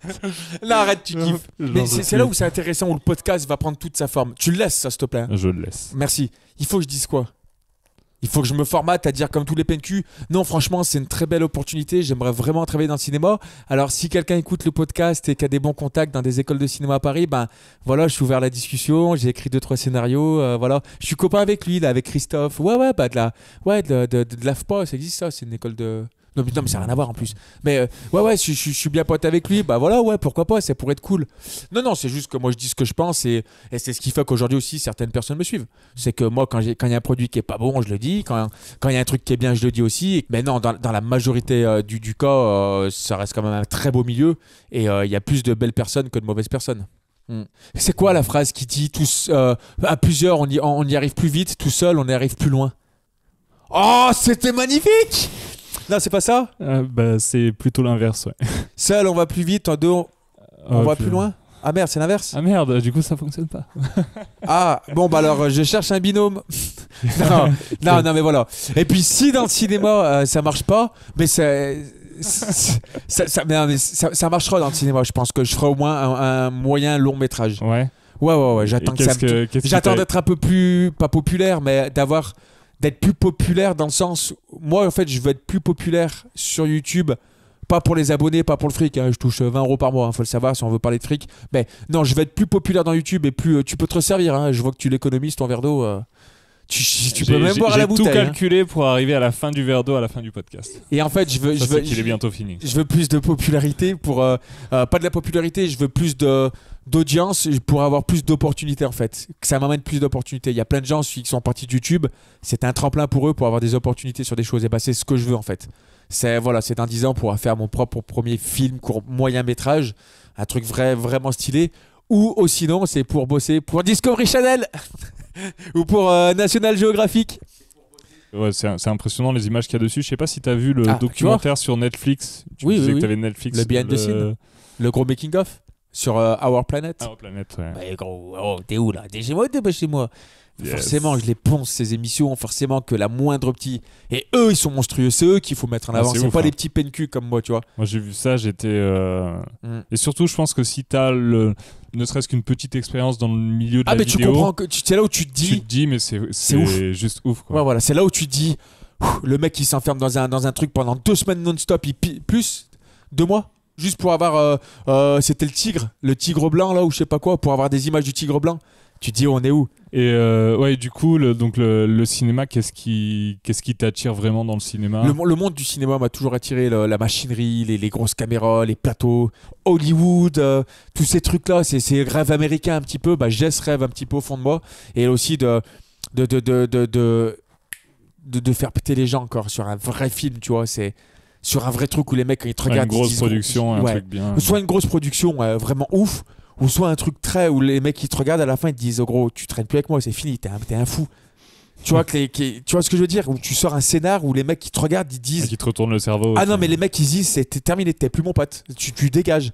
Non arrête, tu kiffes. Mais c'est, là où c'est intéressant où le podcast va prendre toute sa forme. Tu le laisses ça s'il te plaît. Je le laisse. Merci. Il faut que je dise quoi il faut que je me formate à dire comme tous les PNQ, non, franchement, c'est une très belle opportunité, j'aimerais vraiment travailler dans le cinéma. Alors, si quelqu'un écoute le podcast et qui a des bons contacts dans des écoles de cinéma à Paris, ben voilà, je suis ouvert à la discussion, j'ai écrit deux, trois scénarios, euh, voilà. Je suis copain avec lui, là, avec Christophe. Ouais, ouais, bah, de la, ouais, de, ça existe ça, c'est une école de. Non, mais, ça rien à voir en plus. Mais euh, ouais, ouais, je, je, suis bien pote avec lui. Bah voilà, ouais, pourquoi pas, ça pourrait être cool. Non, non, c'est juste que moi je dis ce que je pense et, c'est ce qui fait qu'aujourd'hui aussi certaines personnes me suivent. C'est que moi, quand il y a un produit qui est pas bon, je le dis. Quand il y a un truc qui est bien, je le dis aussi. Mais non, dans, la majorité euh, du, du, cas, euh, ça reste quand même un très beau milieu et il y a plus de belles personnes que de mauvaises personnes. Hmm. C'est quoi la phrase qui dit tous, à plusieurs on y, on y arrive plus vite, tout seul on y arrive plus loin Oh, c'était magnifique non, c'est pas ça euh, bah, C'est plutôt l'inverse, ouais. Seul, on va plus vite, en deux, on, ah, va plus loin. Ah merde, c'est l'inverse. Ah merde, du coup ça fonctionne pas. ah bon bah alors je cherche un binôme. non, non, mais voilà. Et puis si dans le cinéma ça euh, ça marche pas, mais ça, ça, marchera dans le cinéma. Je pense que je ferai au moins un, moyen long métrage. Ouais. Ouais, ouais, ouais. J'attends que ça. j'attends d'être un peu plus, pas populaire, mais d'avoir d'être plus populaire dans le sens, moi en fait, je veux être plus populaire sur YouTube, pas pour les abonnés, pas pour le fric, hein. je touche 20 euh, euros par mois, il hein, faut le savoir si on veut parler de fric, mais non, je veux être plus populaire dans YouTube et plus, euh, tu peux te resservir, hein. je vois que tu l'économises ton verre d'eau, euh. Tu, peux même boire à la bouteille. J'ai hein. tout calculé pour arriver à la fin du verre d'eau, à la fin du podcast. Et en fait, je veux, je veux, est bientôt fini. Je veux plus de popularité pour euh, euh, pas de la popularité. Je veux plus de d'audience pour avoir plus d'opportunités en fait. Que ça m'amène plus d'opportunités. Il y a plein de gens qui sont partis de YouTube. C'est un tremplin pour eux pour avoir des opportunités sur des choses. Et bah c'est ce que je veux en fait. C'est voilà, c'est dans 10 ans pour faire mon propre premier film, court, moyen métrage, un truc vrai, vraiment stylé. Ou, ou sinon, c'est pour bosser pour Discovery Channel. ou pour euh, National Geographic. c'est impressionnant les images qu'il y a dessus. Je sais pas si tu as vu le ah, documentaire sur Netflix. Tu oui, disais que t'avais Netflix. Le behind le... the Le gros making of sur euh, Our Planet. Our Planet, ouais. oh, t'es où là T'es chez moi ou t'es pas chez moi Forcément, je les ponce ces émissions, forcément que la moindre petite. Et eux, ils sont monstrueux, c'est eux qu'il faut mettre en ah, avant, c'est pas hein. des les petits PNQ comme moi, tu vois. Moi, j'ai vu ça, j'étais. Euh, mm. Et surtout, je pense que si t'as ne serait-ce qu'une petite expérience dans le milieu de ah, la vidéo. Ah, tu comprends que c'est là où tu te dis. Tu te dis, mais c'est juste ouf, quoi. voilà, c'est là où tu te dis, le mec, il s'enferme dans un, dans un truc pendant deux semaines non-stop, il plus deux mois juste pour avoir euh, euh, c'était le tigre le tigre blanc là ou je sais pas quoi pour avoir des images du tigre blanc tu dis on est où et euh, ouais, du coup, le, donc le, cinéma, qu'est-ce qui, qu'est-ce qui t'attire vraiment dans le cinéma le, le, monde du cinéma m'a toujours attiré, la, machinerie, les, grosses caméras, les plateaux, Hollywood, euh, tous ces trucs-là, c'est, c'est rêve américain un petit peu. Bah, j'ai ce rêve un petit peu au fond de moi. Et aussi de, de, de, de, de, faire péter les gens encore sur un vrai film, tu vois. C'est sur un vrai truc où les mecs, ils te regardent. Une grosse production, ouais, un truc bien. Soit une grosse production vraiment ouf ou soit un truc très où les mecs qui te regardent à la fin ils disent oh gros tu traînes plus avec moi c'est fini t'es un, un fou tu vois, que tu vois ce que je veux dire Où tu sors un scénar où les mecs qui te regardent, ils disent. Qui te retournent le cerveau. Ah non, mais les mecs, ils disent c'est terminé, t'es plus mon pote. Tu, tu dégages.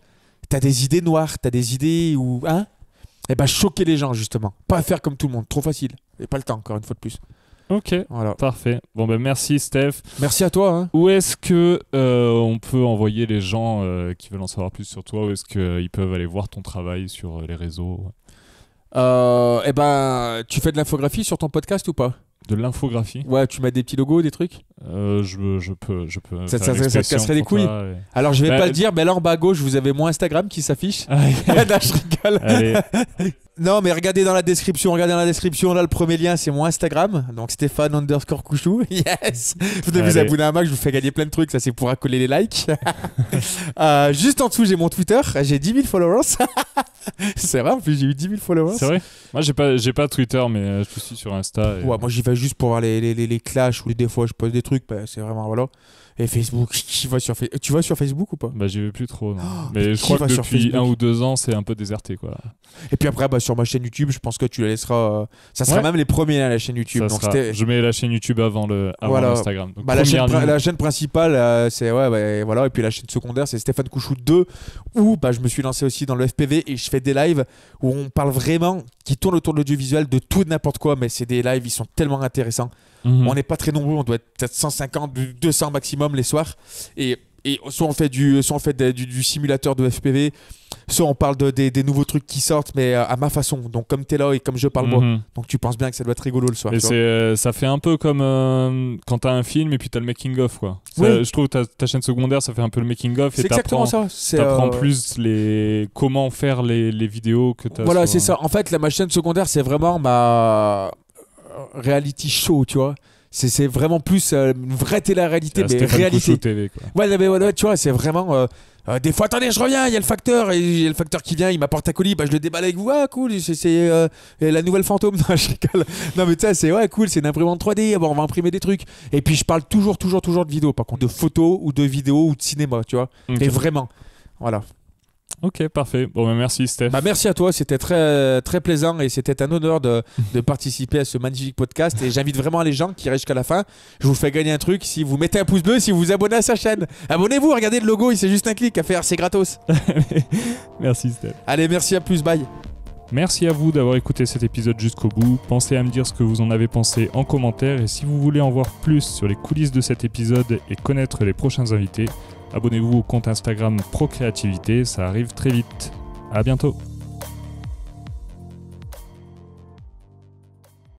T'as des idées noires, t'as des idées où. Hein Et eh bah, ben, choquer les gens, justement. Pas faire comme tout le monde. Trop facile. Et pas le temps, encore une fois de plus. Ok, voilà. parfait. Bon ben merci Steph. Merci à toi. Hein. Où est-ce que euh, on peut envoyer les gens euh, qui veulent en savoir plus sur toi Où est-ce qu'ils euh, peuvent aller voir ton travail sur les réseaux Eh ben, tu fais de l'infographie sur ton podcast ou pas de l'infographie. Ouais, tu mets des petits logos, des trucs je, peux. Je peux ça, ça, ça, te casserait les couilles Alors, je vais bah, pas le dire, mais alors, bas à gauche, vous avez mon Instagram qui s'affiche. Ah, je Non, mais regardez dans la description, regardez dans la description. Là, le premier lien, c'est mon Instagram. Donc, Stéphane underscore Couchou. Yes. Vous devez vous abonner à Mac, je vous fais gagner plein de trucs. Ça, c'est pour accoler les likes. Euh, juste en dessous, j'ai mon Twitter. J'ai 10 000 followers. c'est vrai, en plus, j'ai eu 10 000 followers. C'est vrai. Moi, j'ai pas, j'ai pas Twitter, mais euh, je suis sur Insta. Ouais, moi, j'y vais juste pour voir les, les, clashs ou des fois, je poste des trucs. Bah, c'est vraiment, voilà. Et Facebook, sur Tu vas sur Facebook ou pas Bah, j'y vais plus trop. mais, je crois que depuis un ou deux ans, c'est un peu déserté. Quoi. Et puis après, bah, sur ma chaîne YouTube, je pense que tu la laisseras. Euh, ça sera même les premiers à la chaîne YouTube. Je mets la chaîne YouTube avant le Instagram. Bah, la, chaîne principale, euh, c'est ouais, bah, voilà. Et puis la chaîne secondaire, c'est Stéphane Couchou 2, où bah, je me suis lancé aussi dans le FPV et je fais des lives où on parle vraiment, qui tournent autour de l'audiovisuel, de tout de n'importe quoi. Mais c'est des lives, ils sont tellement intéressants. Mhm. On n'est pas très nombreux, on doit être peut-être 150, 200 maximum les soirs. Et, et soit on fait, du, soit on fait du, simulateur de FPV, soit on parle de, des, nouveaux trucs qui sortent, mais euh, à ma façon. Donc comme t'es là et comme je parle moi. Mhm. Donc tu penses bien que ça doit être rigolo le soir. Et euh, ça fait un peu comme euh, quand t'as un film et puis t'as le making of quoi. Je trouve ta, ta chaîne secondaire ça fait un peu le making of. C'est exactement ça. T'apprends plus les comment faire les, les vidéos que t'as. Voilà c'est ça. En fait la ma chaîne secondaire c'est vraiment ma reality show tu vois c'est vraiment plus vrai euh, une vraie télé-réalité, euh, mais réalité. Ouais, mais, ouais, tu vois, c'est vraiment. Euh, des fois, attendez, je reviens, il y a le facteur, et il y a le facteur qui vient, il m'apporte un colis, bah, je le déballe avec vous, ah cool, c'est la nouvelle fantôme, non, je rigole. Non, mais tu sais, c'est ouais, cool, c'est une imprimante 3D, ah, on va imprimer des trucs. Et puis, je parle toujours, toujours, toujours de vidéos, par contre, de photos ou de vidéos ou de cinéma, tu vois. Et vraiment, voilà. Ok, parfait. Bon, ben, merci Steph. Bah, merci à toi, c'était très, très plaisant et c'était un honneur de, participer à ce magnifique podcast. Et j'invite vraiment les gens qui restent jusqu'à la fin. Je vous fais gagner un truc si vous mettez un pouce bleu, si vous vous abonnez à sa chaîne. Abonnez-vous, regardez le logo, il c'est juste un clic à faire, c'est gratos. merci Steph. Allez, merci à plus, bye. Merci à vous d'avoir écouté cet épisode jusqu'au bout. Pensez à me dire ce que vous en avez pensé en commentaire et si vous voulez en voir plus sur les coulisses de cet épisode et connaître les prochains invités, Abonnez-vous au compte Instagram Procréativité, ça arrive très vite. À bientôt